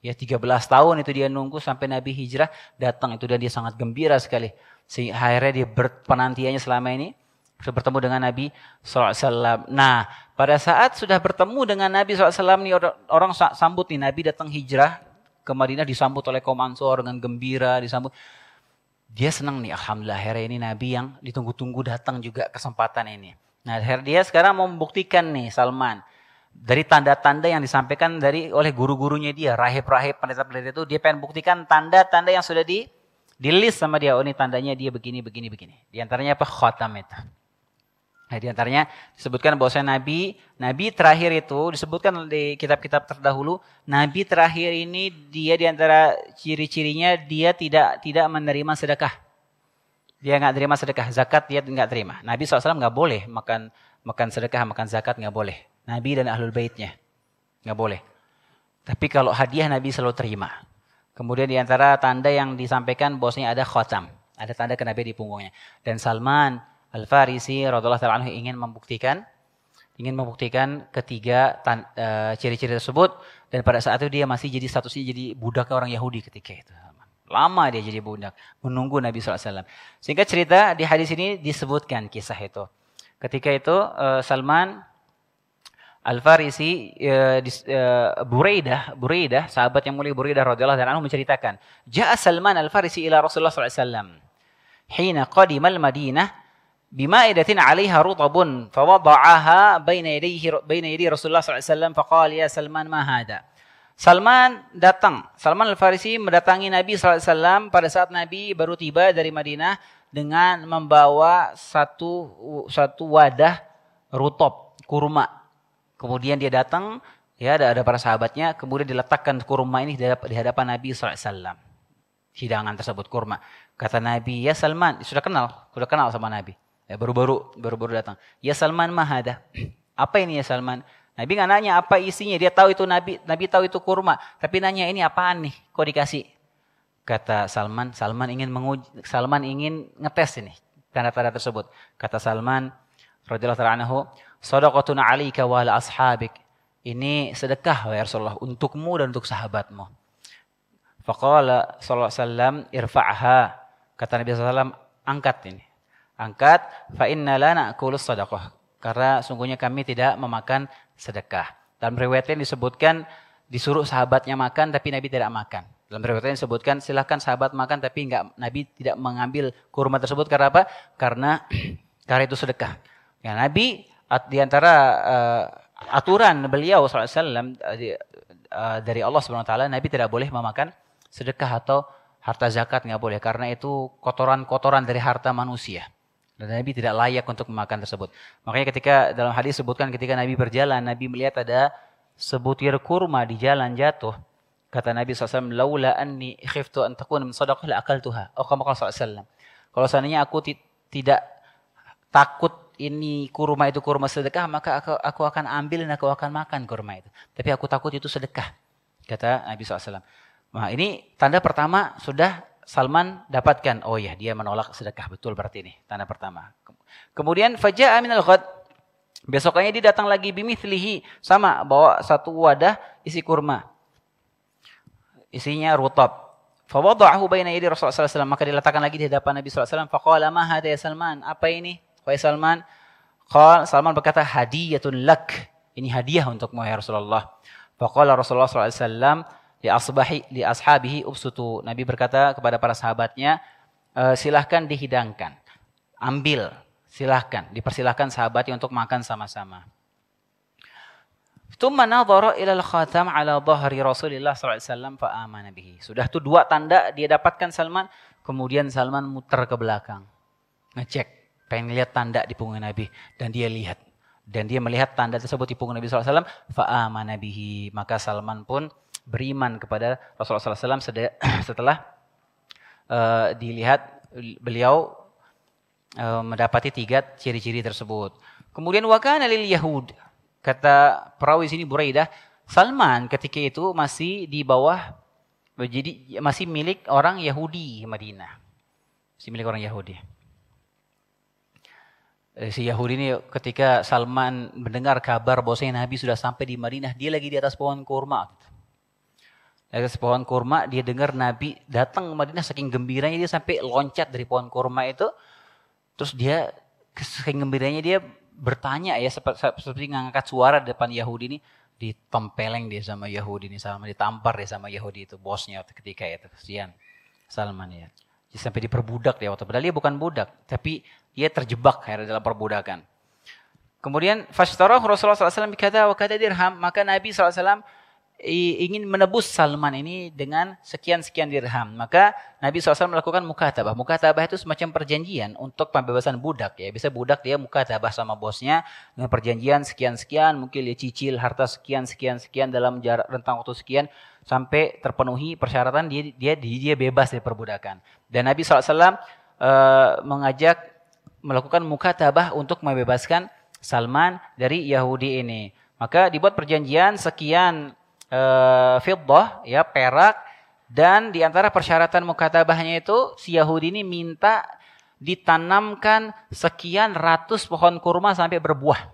Ya 13 tahun itu dia nunggu sampai Nabi hijrah datang itu dan dia sangat gembira sekali. Sehingga akhirnya dia penantiannya selama ini bertemu dengan Nabi SAW. Nah, pada saat sudah bertemu dengan Nabi SAW, nih orang sambut nih Nabi datang hijrah ke Madinah disambut oleh kaum Ansor dengan gembira, disambut. Dia senang nih, Alhamdulillah akhirnya ini Nabi yang ditunggu-tunggu datang juga kesempatan ini. Nah akhirnya dia sekarang mau membuktikan nih Salman. Dari tanda-tanda yang disampaikan dari oleh guru-gurunya dia, rahib-rahib pendeta-pendeta itu, dia pengen buktikan tanda-tanda yang sudah di, di list sama dia. Oh ini tandanya dia begini, begini, begini. Di antaranya apa? Khotam Nah, di antaranya disebutkan saya nabi, nabi terakhir itu disebutkan di kitab-kitab terdahulu, nabi terakhir ini dia di antara ciri-cirinya dia tidak tidak menerima sedekah. Dia nggak terima sedekah, zakat dia nggak terima. Nabi SAW nggak boleh makan makan sedekah, makan zakat nggak boleh. Nabi dan ahlul baitnya nggak boleh. Tapi kalau hadiah Nabi selalu terima. Kemudian di antara tanda yang disampaikan bosnya ada khotam, ada tanda kenabian di punggungnya. Dan Salman Al-Farisi radhiyallahu ingin membuktikan ingin membuktikan ketiga eh, ciri-ciri uh, tersebut dan pada saat itu dia masih jadi statusnya jadi budak orang Yahudi ketika itu. Lama dia jadi budak, menunggu Nabi SAW. Sehingga cerita di hadis ini disebutkan kisah itu. Ketika itu uh, Salman Al-Farisi e, Buraidah, Buraidah, sahabat yang mulia Buraidah radhiyallahu taala anhu menceritakan, "Ja'a Salman Al-Farisi ila Rasulullah sallallahu alaihi wasallam hina qadima al-Madinah بمائدة عليها رطب فوضعها بين يديه بين يدي رسول الله صلى الله عليه وسلم فقال يا سلمان ما هذا Salman datang. Salman Al-Farisi mendatangi Nabi SAW pada saat Nabi baru tiba dari Madinah dengan membawa satu satu wadah rutop kurma. Kemudian dia datang, ya ada, ada para sahabatnya, kemudian diletakkan kurma ini di hadapan Nabi SAW. Hidangan tersebut kurma. Kata Nabi, ya Salman, sudah kenal, sudah kenal sama Nabi. Ya baru-baru baru-baru datang. Ya Salman mahada. Apa ini ya Salman? Nabi nggak nanya apa isinya, dia tahu itu Nabi, Nabi tahu itu kurma, tapi nanya ini apaan nih, kok dikasih? Kata Salman, Salman ingin menguji, Salman ingin ngetes ini tanda-tanda tersebut. Kata Salman, Rasulullah ta'ala anhu, "Shadaqatun Ali wa ashabik." Ini sedekah ya Rasulullah untukmu dan untuk sahabatmu. Faqala sallallahu alaihi wasallam, "Irfa'ha." Kata Nabi sallallahu alaihi wasallam, "Angkat ini." angkat fa inna la na'kulus sadaqah karena sungguhnya kami tidak memakan sedekah. Dalam riwayat disebutkan disuruh sahabatnya makan tapi Nabi tidak makan. Dalam riwayat disebutkan silahkan sahabat makan tapi enggak Nabi tidak mengambil kurma tersebut karena apa? Karena karena itu sedekah. Ya Nabi di antara uh, aturan beliau SAW uh, eh, eh, dari Allah Subhanahu Nabi tidak boleh memakan sedekah atau harta zakat nggak boleh karena itu kotoran-kotoran dari harta manusia. Dan Nabi tidak layak untuk memakan tersebut. Makanya ketika dalam hadis sebutkan ketika Nabi berjalan, Nabi melihat ada sebutir kurma di jalan jatuh. Kata Nabi SAW, Laula anni khiftu an takun min sadaqah la akaltuha. Oh, kamu kalau SAW. Kalau seandainya aku tidak takut ini kurma itu kurma sedekah, maka aku, aku akan ambil dan aku akan makan kurma itu. Tapi aku takut itu sedekah. Kata Nabi SAW. Nah, ini tanda pertama sudah Salman dapatkan, oh ya dia menolak sedekah betul berarti ini tanda pertama. Kemudian Amin al Khod Besoknya dia datang lagi bimithlihi sama bawa satu wadah isi kurma. Isinya rutab. Fawada'ahu bayna yadi Rasulullah sallallahu alaihi wasallam maka diletakkan lagi di hadapan Nabi sallallahu alaihi wasallam faqala ma ya Salman? Apa ini? Wahai Salman, qal Salman berkata hadiyatun lak. Ini hadiah untukmu ya Rasulullah. Faqala Rasulullah sallallahu alaihi wasallam di asbahi li ashabihi ubsutu. Nabi berkata kepada para sahabatnya, e, silahkan dihidangkan. Ambil, silahkan. Dipersilahkan sahabatnya untuk makan sama-sama. Tumma nadhara ilal khatam ala dhahri Rasulillah SAW fa'amana bihi. Sudah tuh dua tanda dia dapatkan Salman. Kemudian Salman muter ke belakang. Ngecek. Pengen lihat tanda di punggung Nabi. Dan dia lihat. Dan dia melihat tanda tersebut di punggung Nabi SAW. Fa'amana bihi. Maka Salman pun beriman kepada Rasulullah SAW setelah uh, dilihat beliau uh, mendapati tiga ciri-ciri tersebut. Kemudian wakana lil Yahud kata perawi sini Buraidah Salman ketika itu masih di bawah jadi masih milik orang Yahudi Madinah. Masih milik orang Yahudi. Eh, si Yahudi ini ketika Salman mendengar kabar bahwa Nabi sudah sampai di Madinah, dia lagi di atas pohon kurma dari pohon kurma dia dengar Nabi datang ke Madinah saking gembiranya dia sampai loncat dari pohon kurma itu terus dia saking gembiranya dia bertanya ya seperti, ngangkat suara di depan Yahudi ini ditempeleng dia sama Yahudi ini sama ditampar dia sama Yahudi itu bosnya ketika itu kesian Salman ya dia sampai diperbudak dia waktu padahal dia bukan budak tapi dia terjebak akhirnya dalam perbudakan kemudian fashtarah Rasulullah SAW kata wa kata dirham maka Nabi SAW ingin menebus Salman ini dengan sekian-sekian dirham. Maka Nabi SAW melakukan mukatabah. Mukatabah itu semacam perjanjian untuk pembebasan budak. ya. Bisa budak dia mukatabah sama bosnya dengan perjanjian sekian-sekian. Mungkin dia cicil harta sekian-sekian-sekian dalam jarak rentang waktu sekian. Sampai terpenuhi persyaratan dia dia dia bebas dari perbudakan. Dan Nabi SAW uh, eh, mengajak melakukan mukatabah untuk membebaskan Salman dari Yahudi ini. Maka dibuat perjanjian sekian uh, fiddah ya perak dan di antara persyaratan mukatabahnya itu si Yahudi ini minta ditanamkan sekian ratus pohon kurma sampai berbuah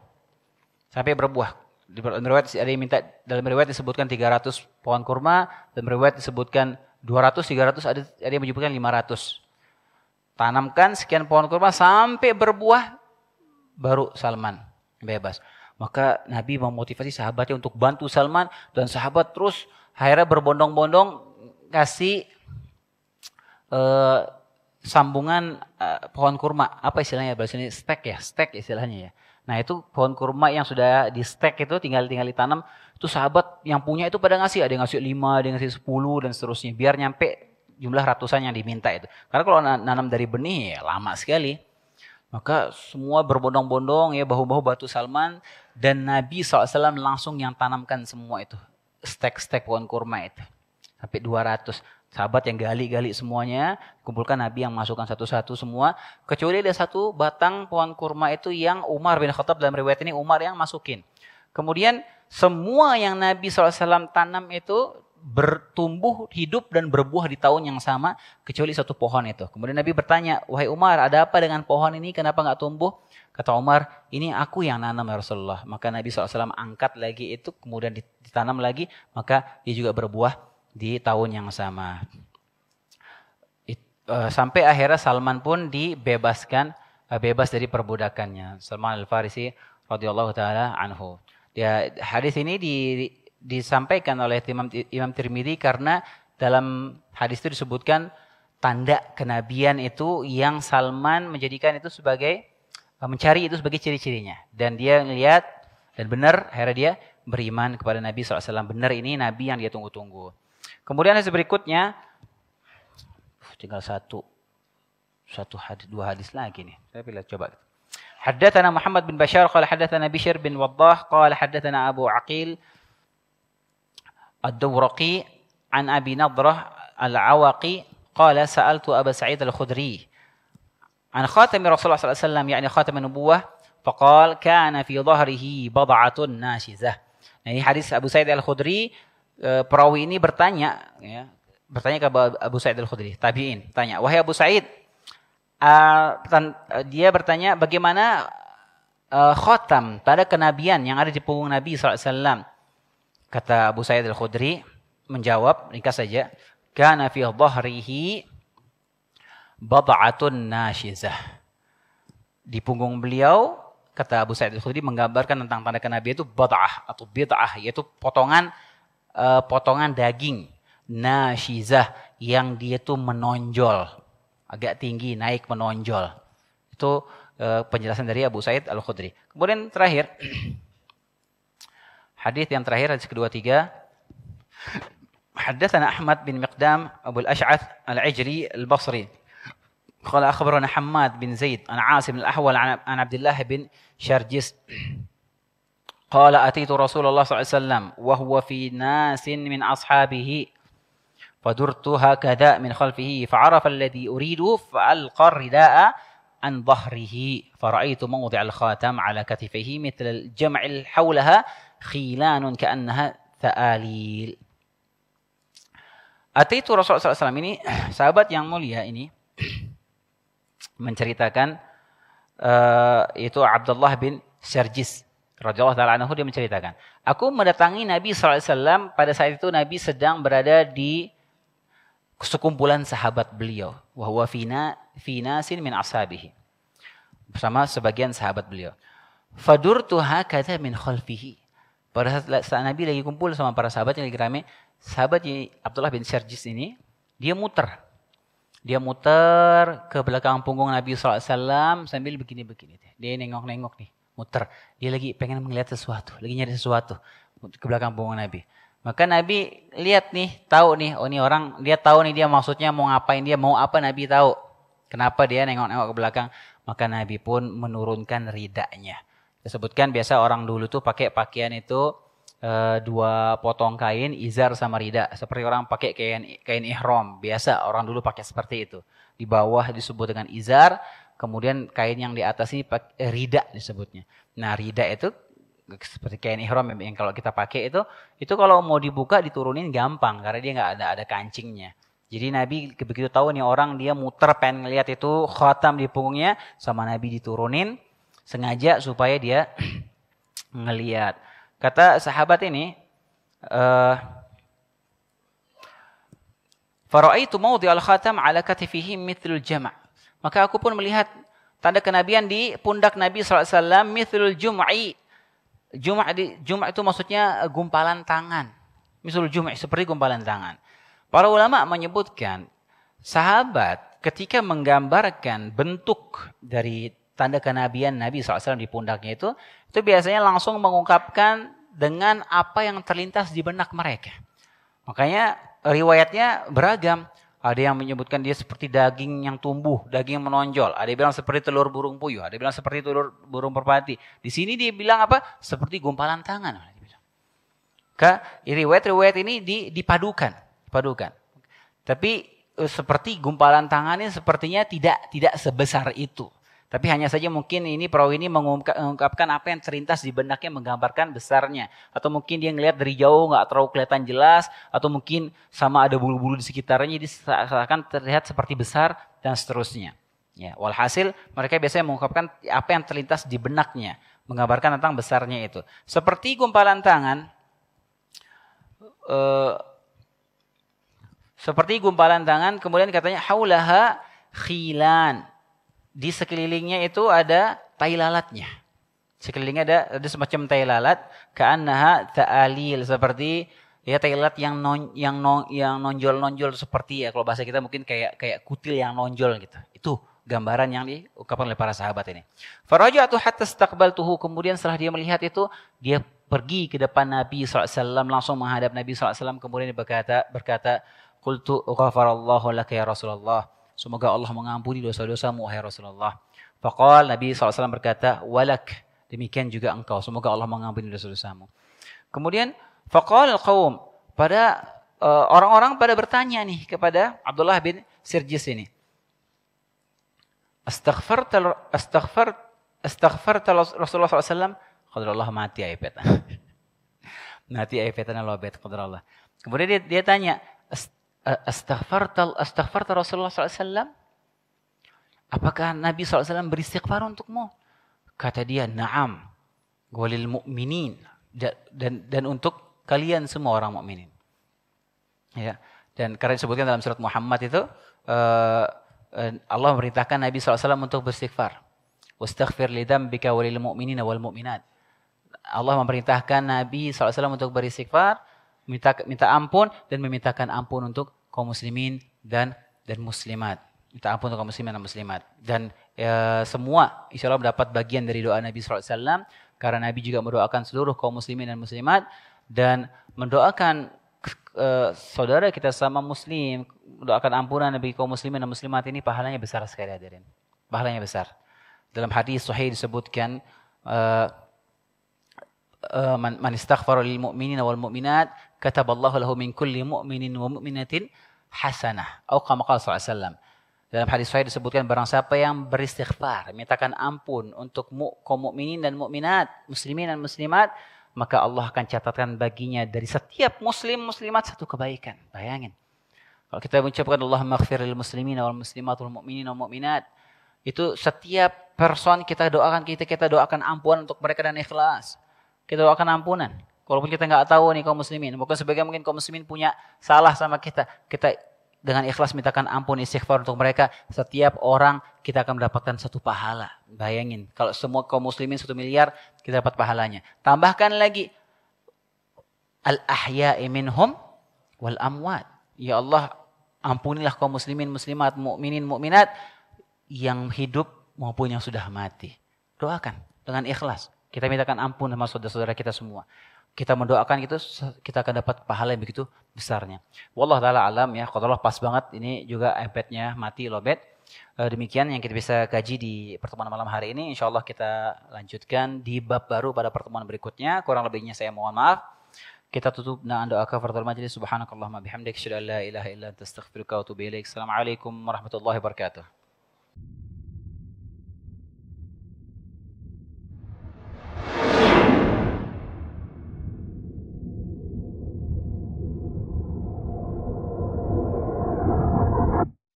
sampai berbuah dalam riwayat ada yang minta dalam riwayat disebutkan 300 pohon kurma dalam riwayat disebutkan 200 300 ada ada yang menyebutkan 500 tanamkan sekian pohon kurma sampai berbuah baru Salman bebas maka Nabi memotivasi sahabatnya untuk bantu Salman dan sahabat terus akhirnya berbondong-bondong kasih uh, sambungan uh, pohon kurma. Apa istilahnya bahasa ini? Stek ya, stek istilahnya ya. Nah itu pohon kurma yang sudah di stek itu tinggal tinggal ditanam. Itu sahabat yang punya itu pada ngasih. Ada yang ngasih lima, ada yang ngasih sepuluh dan seterusnya. Biar nyampe jumlah ratusan yang diminta itu. Karena kalau nanam dari benih ya lama sekali. Maka semua berbondong-bondong ya bahu-bahu batu Salman dan Nabi SAW langsung yang tanamkan semua itu. Stek-stek pohon kurma itu. Sampai 200. Sahabat yang gali-gali semuanya, kumpulkan Nabi yang masukkan satu-satu semua. Kecuali ada satu batang pohon kurma itu yang Umar bin Khattab dalam riwayat ini Umar yang masukin. Kemudian semua yang Nabi SAW tanam itu bertumbuh, hidup dan berbuah di tahun yang sama kecuali satu pohon itu. Kemudian Nabi bertanya, wahai Umar ada apa dengan pohon ini kenapa nggak tumbuh? Kata Umar, ini aku yang nanam ya Rasulullah. Maka Nabi SAW angkat lagi itu kemudian ditanam lagi maka dia juga berbuah di tahun yang sama. Eh, sampai akhirnya Salman pun dibebaskan, eh, bebas dari perbudakannya. Salman Al-Farisi radhiyallahu taala anhu. Ya, hadis ini di, disampaikan oleh Imam, Imam Tirmidzi karena dalam hadis itu disebutkan tanda kenabian itu yang Salman menjadikan itu sebagai e, mencari itu sebagai ciri-cirinya dan dia melihat dan benar akhirnya dia beriman kepada Nabi SAW benar ini Nabi yang dia tunggu-tunggu kemudian hadis berikutnya uh, tinggal satu satu hadis dua hadis lagi nih saya pilih coba حدثنا Muhammad bin Bashar kala حدثنا Bishr bin وضاح kala حدثنا Abu عقيل الدورقي عن an Abi العواقي قال سألت أبا سعيد الخدري Sa'id al رسول an صلى الله عليه وسلم يعني خاتم النبوة فقال كان في ظهره بضعة ناشزة يعني Nah, ini hadis Abu Sa'id al eh, perawi ini bertanya ya, bertanya ke Abu Sa'id al-Khudri, tabi'in, tanya, "Wahai Abu Sa'id, uh, dia bertanya bagaimana uh, khotam pada kenabian yang ada di punggung Nabi wasallam Kata Abu Sayyid Al-Khudri menjawab ringkas saja, "Kana fi dhahrihi bad'atun nashizah." Di punggung beliau kata Abu Sa'id Al-Khudri menggambarkan tentang tanda kenabian itu bad'ah atau bid'ah yaitu potongan uh, potongan daging nashizah yang dia itu menonjol, agak tinggi, naik menonjol. Itu uh, penjelasan dari Abu Sa'id Al-Khudri. Kemudian terakhir حديث yang terakhir hadis kedua tiga حدثنا أحمد بن مقدام أبو الأشعث العجري البصري قال أخبرنا حماد بن زيد عن عاصم الأحول عن عبد الله بن شرجس قال أتيت رسول الله صلى الله عليه وسلم وهو في ناس من أصحابه فدرت هكذا من خلفه فعرف الذي أريده فألقى الرداء عن ظهره فرأيت موضع الخاتم على كتفه مثل الجمع حولها khilanun ka'annaha tha'alil. Artinya itu Rasulullah SAW ini, sahabat yang mulia ini, menceritakan, uh, eh, itu Abdullah bin Serjis, radhiyallahu taala anhu dia menceritakan, aku mendatangi Nabi SAW pada saat itu Nabi sedang berada di sekumpulan sahabat beliau, wahwa fina sin min ashabihi. Bersama sebagian sahabat beliau. Fadur tuha kata min khalfihi. Pada saat, Nabi lagi kumpul sama para sahabat yang lagi rame, sahabat Abdullah bin Syarjis ini, dia muter. Dia muter ke belakang punggung Nabi SAW sambil begini-begini. Dia nengok-nengok nih, muter. Dia lagi pengen melihat sesuatu, lagi nyari sesuatu ke belakang punggung Nabi. Maka Nabi lihat nih, tahu nih, oh ini orang, dia tahu nih dia maksudnya mau ngapain, dia mau apa Nabi tahu. Kenapa dia nengok-nengok ke belakang. Maka Nabi pun menurunkan ridaknya. Disebutkan biasa orang dulu tuh pakai pakaian itu e, dua potong kain izar sama rida seperti orang pakai kain kain ihram biasa orang dulu pakai seperti itu di bawah disebut dengan izar kemudian kain yang di atas ini pakai, eh, rida disebutnya nah rida itu seperti kain ihram yang kalau kita pakai itu itu kalau mau dibuka diturunin gampang karena dia nggak ada ada kancingnya jadi Nabi begitu tahu nih orang dia muter pengen lihat itu khatam di punggungnya sama Nabi diturunin sengaja supaya dia ngeliat. Kata sahabat ini, eh, Faraitu di al-khatam ala katifihi mithlul jama' Maka aku pun melihat tanda kenabian di pundak Nabi SAW mithlul Jumat di Jumat itu maksudnya gumpalan tangan. Misal Jumat seperti gumpalan tangan. Para ulama menyebutkan sahabat ketika menggambarkan bentuk dari tanda kenabian Nabi SAW di pundaknya itu, itu biasanya langsung mengungkapkan dengan apa yang terlintas di benak mereka. Makanya eh, riwayatnya beragam. Ada yang menyebutkan dia seperti daging yang tumbuh, daging yang menonjol. Ada yang bilang seperti telur burung puyuh, ada yang bilang seperti telur burung merpati. Di sini dia bilang apa? Seperti gumpalan tangan. Ke riwayat-riwayat ini dipadukan, padukan. Tapi eh, seperti gumpalan tangannya sepertinya tidak tidak sebesar itu. Tapi hanya saja mungkin ini perahu ini mengungkapkan apa yang terlintas di benaknya menggambarkan besarnya. Atau mungkin dia ngelihat dari jauh nggak terlalu kelihatan jelas. Atau mungkin sama ada bulu-bulu di sekitarnya jadi seakan terlihat seperti besar dan seterusnya. Ya, walhasil mereka biasanya mengungkapkan apa yang terlintas di benaknya. Menggambarkan tentang besarnya itu. Seperti gumpalan tangan. uh, seperti gumpalan tangan kemudian katanya haulaha khilan di sekelilingnya itu ada tai lalatnya. Sekelilingnya ada, ada semacam tai lalat, ka'annaha ta'alil seperti ya tai lalat yang non, yang non, yang nonjol-nonjol seperti ya kalau bahasa kita mungkin kayak kayak kutil yang nonjol gitu. Itu gambaran yang diungkapkan oleh para sahabat ini. Faraja'tu hatta tuhu kemudian setelah dia melihat itu dia pergi ke depan Nabi SAW langsung menghadap Nabi SAW kemudian berkata berkata qultu ghafarallahu laka ya Rasulullah Semoga Allah mengampuni dosa-dosamu wahai Rasulullah. Faqal Nabi SAW berkata, walak. Demikian juga engkau. Semoga Allah mengampuni dosa-dosamu. Kemudian, faqal kaum Pada eh, orang-orang uh, pada bertanya nih kepada Abdullah bin Sirjis ini. Astaghfirullah, astaghfar astaghfarta Rasulullah SAW. Qadrallah mati ayat. mati ayat. lobet qadrallah. Kemudian dia, dia tanya, astaghfartal astaghfarta Rasulullah SAW? Apakah Nabi SAW beristighfar untukmu? Kata dia, naam. Walil mu'minin. Dan, dan untuk kalian semua orang mukminin. Ya. Dan karena disebutkan dalam surat Muhammad itu, eh, eh, Allah memerintahkan Nabi SAW untuk beristighfar. Wastaghfir lidam bika walil mu'minina wal mu'minat. Allah memerintahkan Nabi SAW untuk beristighfar minta minta ampun dan memintakan ampun untuk kaum muslimin dan dan muslimat. Minta ampun untuk kaum muslimin dan muslimat. Dan e, semua insya Allah mendapat bagian dari doa Nabi SAW. Karena Nabi juga mendoakan seluruh kaum muslimin dan muslimat. Dan mendoakan eh, saudara kita sama muslim. Mendoakan ampunan bagi kaum muslimin dan muslimat ini pahalanya besar sekali hadirin. Pahalanya besar. Dalam hadis sahih disebutkan. E, man, man istaghfara lil mu'minina wal mu'minat الله له min kulli mu'minin wa mu'minatin أو Atau قال صلى الله عليه وسلم Dalam hadis sahih disebutkan barang siapa yang beristighfar, mintakan ampun untuk mu, kaum mukminin dan mukminat, muslimin dan muslimat, maka Allah akan catatkan baginya dari setiap muslim muslimat satu kebaikan. Bayangin. Kalau kita mengucapkan allah ighfir lil muslimin wal muslimat wal mu'minin wal mu'minat, itu setiap person kita doakan kita kita doakan ampunan untuk mereka dan ikhlas. Kita doakan ampunan. Walaupun kita nggak tahu nih kaum muslimin, bukan sebagian mungkin kaum muslimin punya salah sama kita. Kita dengan ikhlas mintakan ampun istighfar untuk mereka, setiap orang kita akan mendapatkan satu pahala. Bayangin, kalau semua kaum muslimin satu miliar, kita dapat pahalanya. Tambahkan lagi, al ahya minhum wal amwat. Ya Allah, ampunilah kaum muslimin, muslimat, mukminin, mukminat yang hidup maupun yang sudah mati. Doakan dengan ikhlas. Kita mintakan ampun sama saudara-saudara kita semua kita mendoakan itu kita akan dapat pahala yang begitu besarnya. Wallah taala alam ya, Allah pas banget ini juga iPad-nya mati lobet. Eh, demikian yang kita bisa kaji di pertemuan malam hari ini. Insya Allah kita lanjutkan di bab baru pada pertemuan berikutnya. Kurang lebihnya saya mohon maaf. Kita tutup dengan doa kafaratul majlis. Subhanakallahumma bihamdik. Asyhadu an la ilaha illa anta astaghfiruka wa atubu ilaik. Assalamualaikum warahmatullahi wabarakatuh.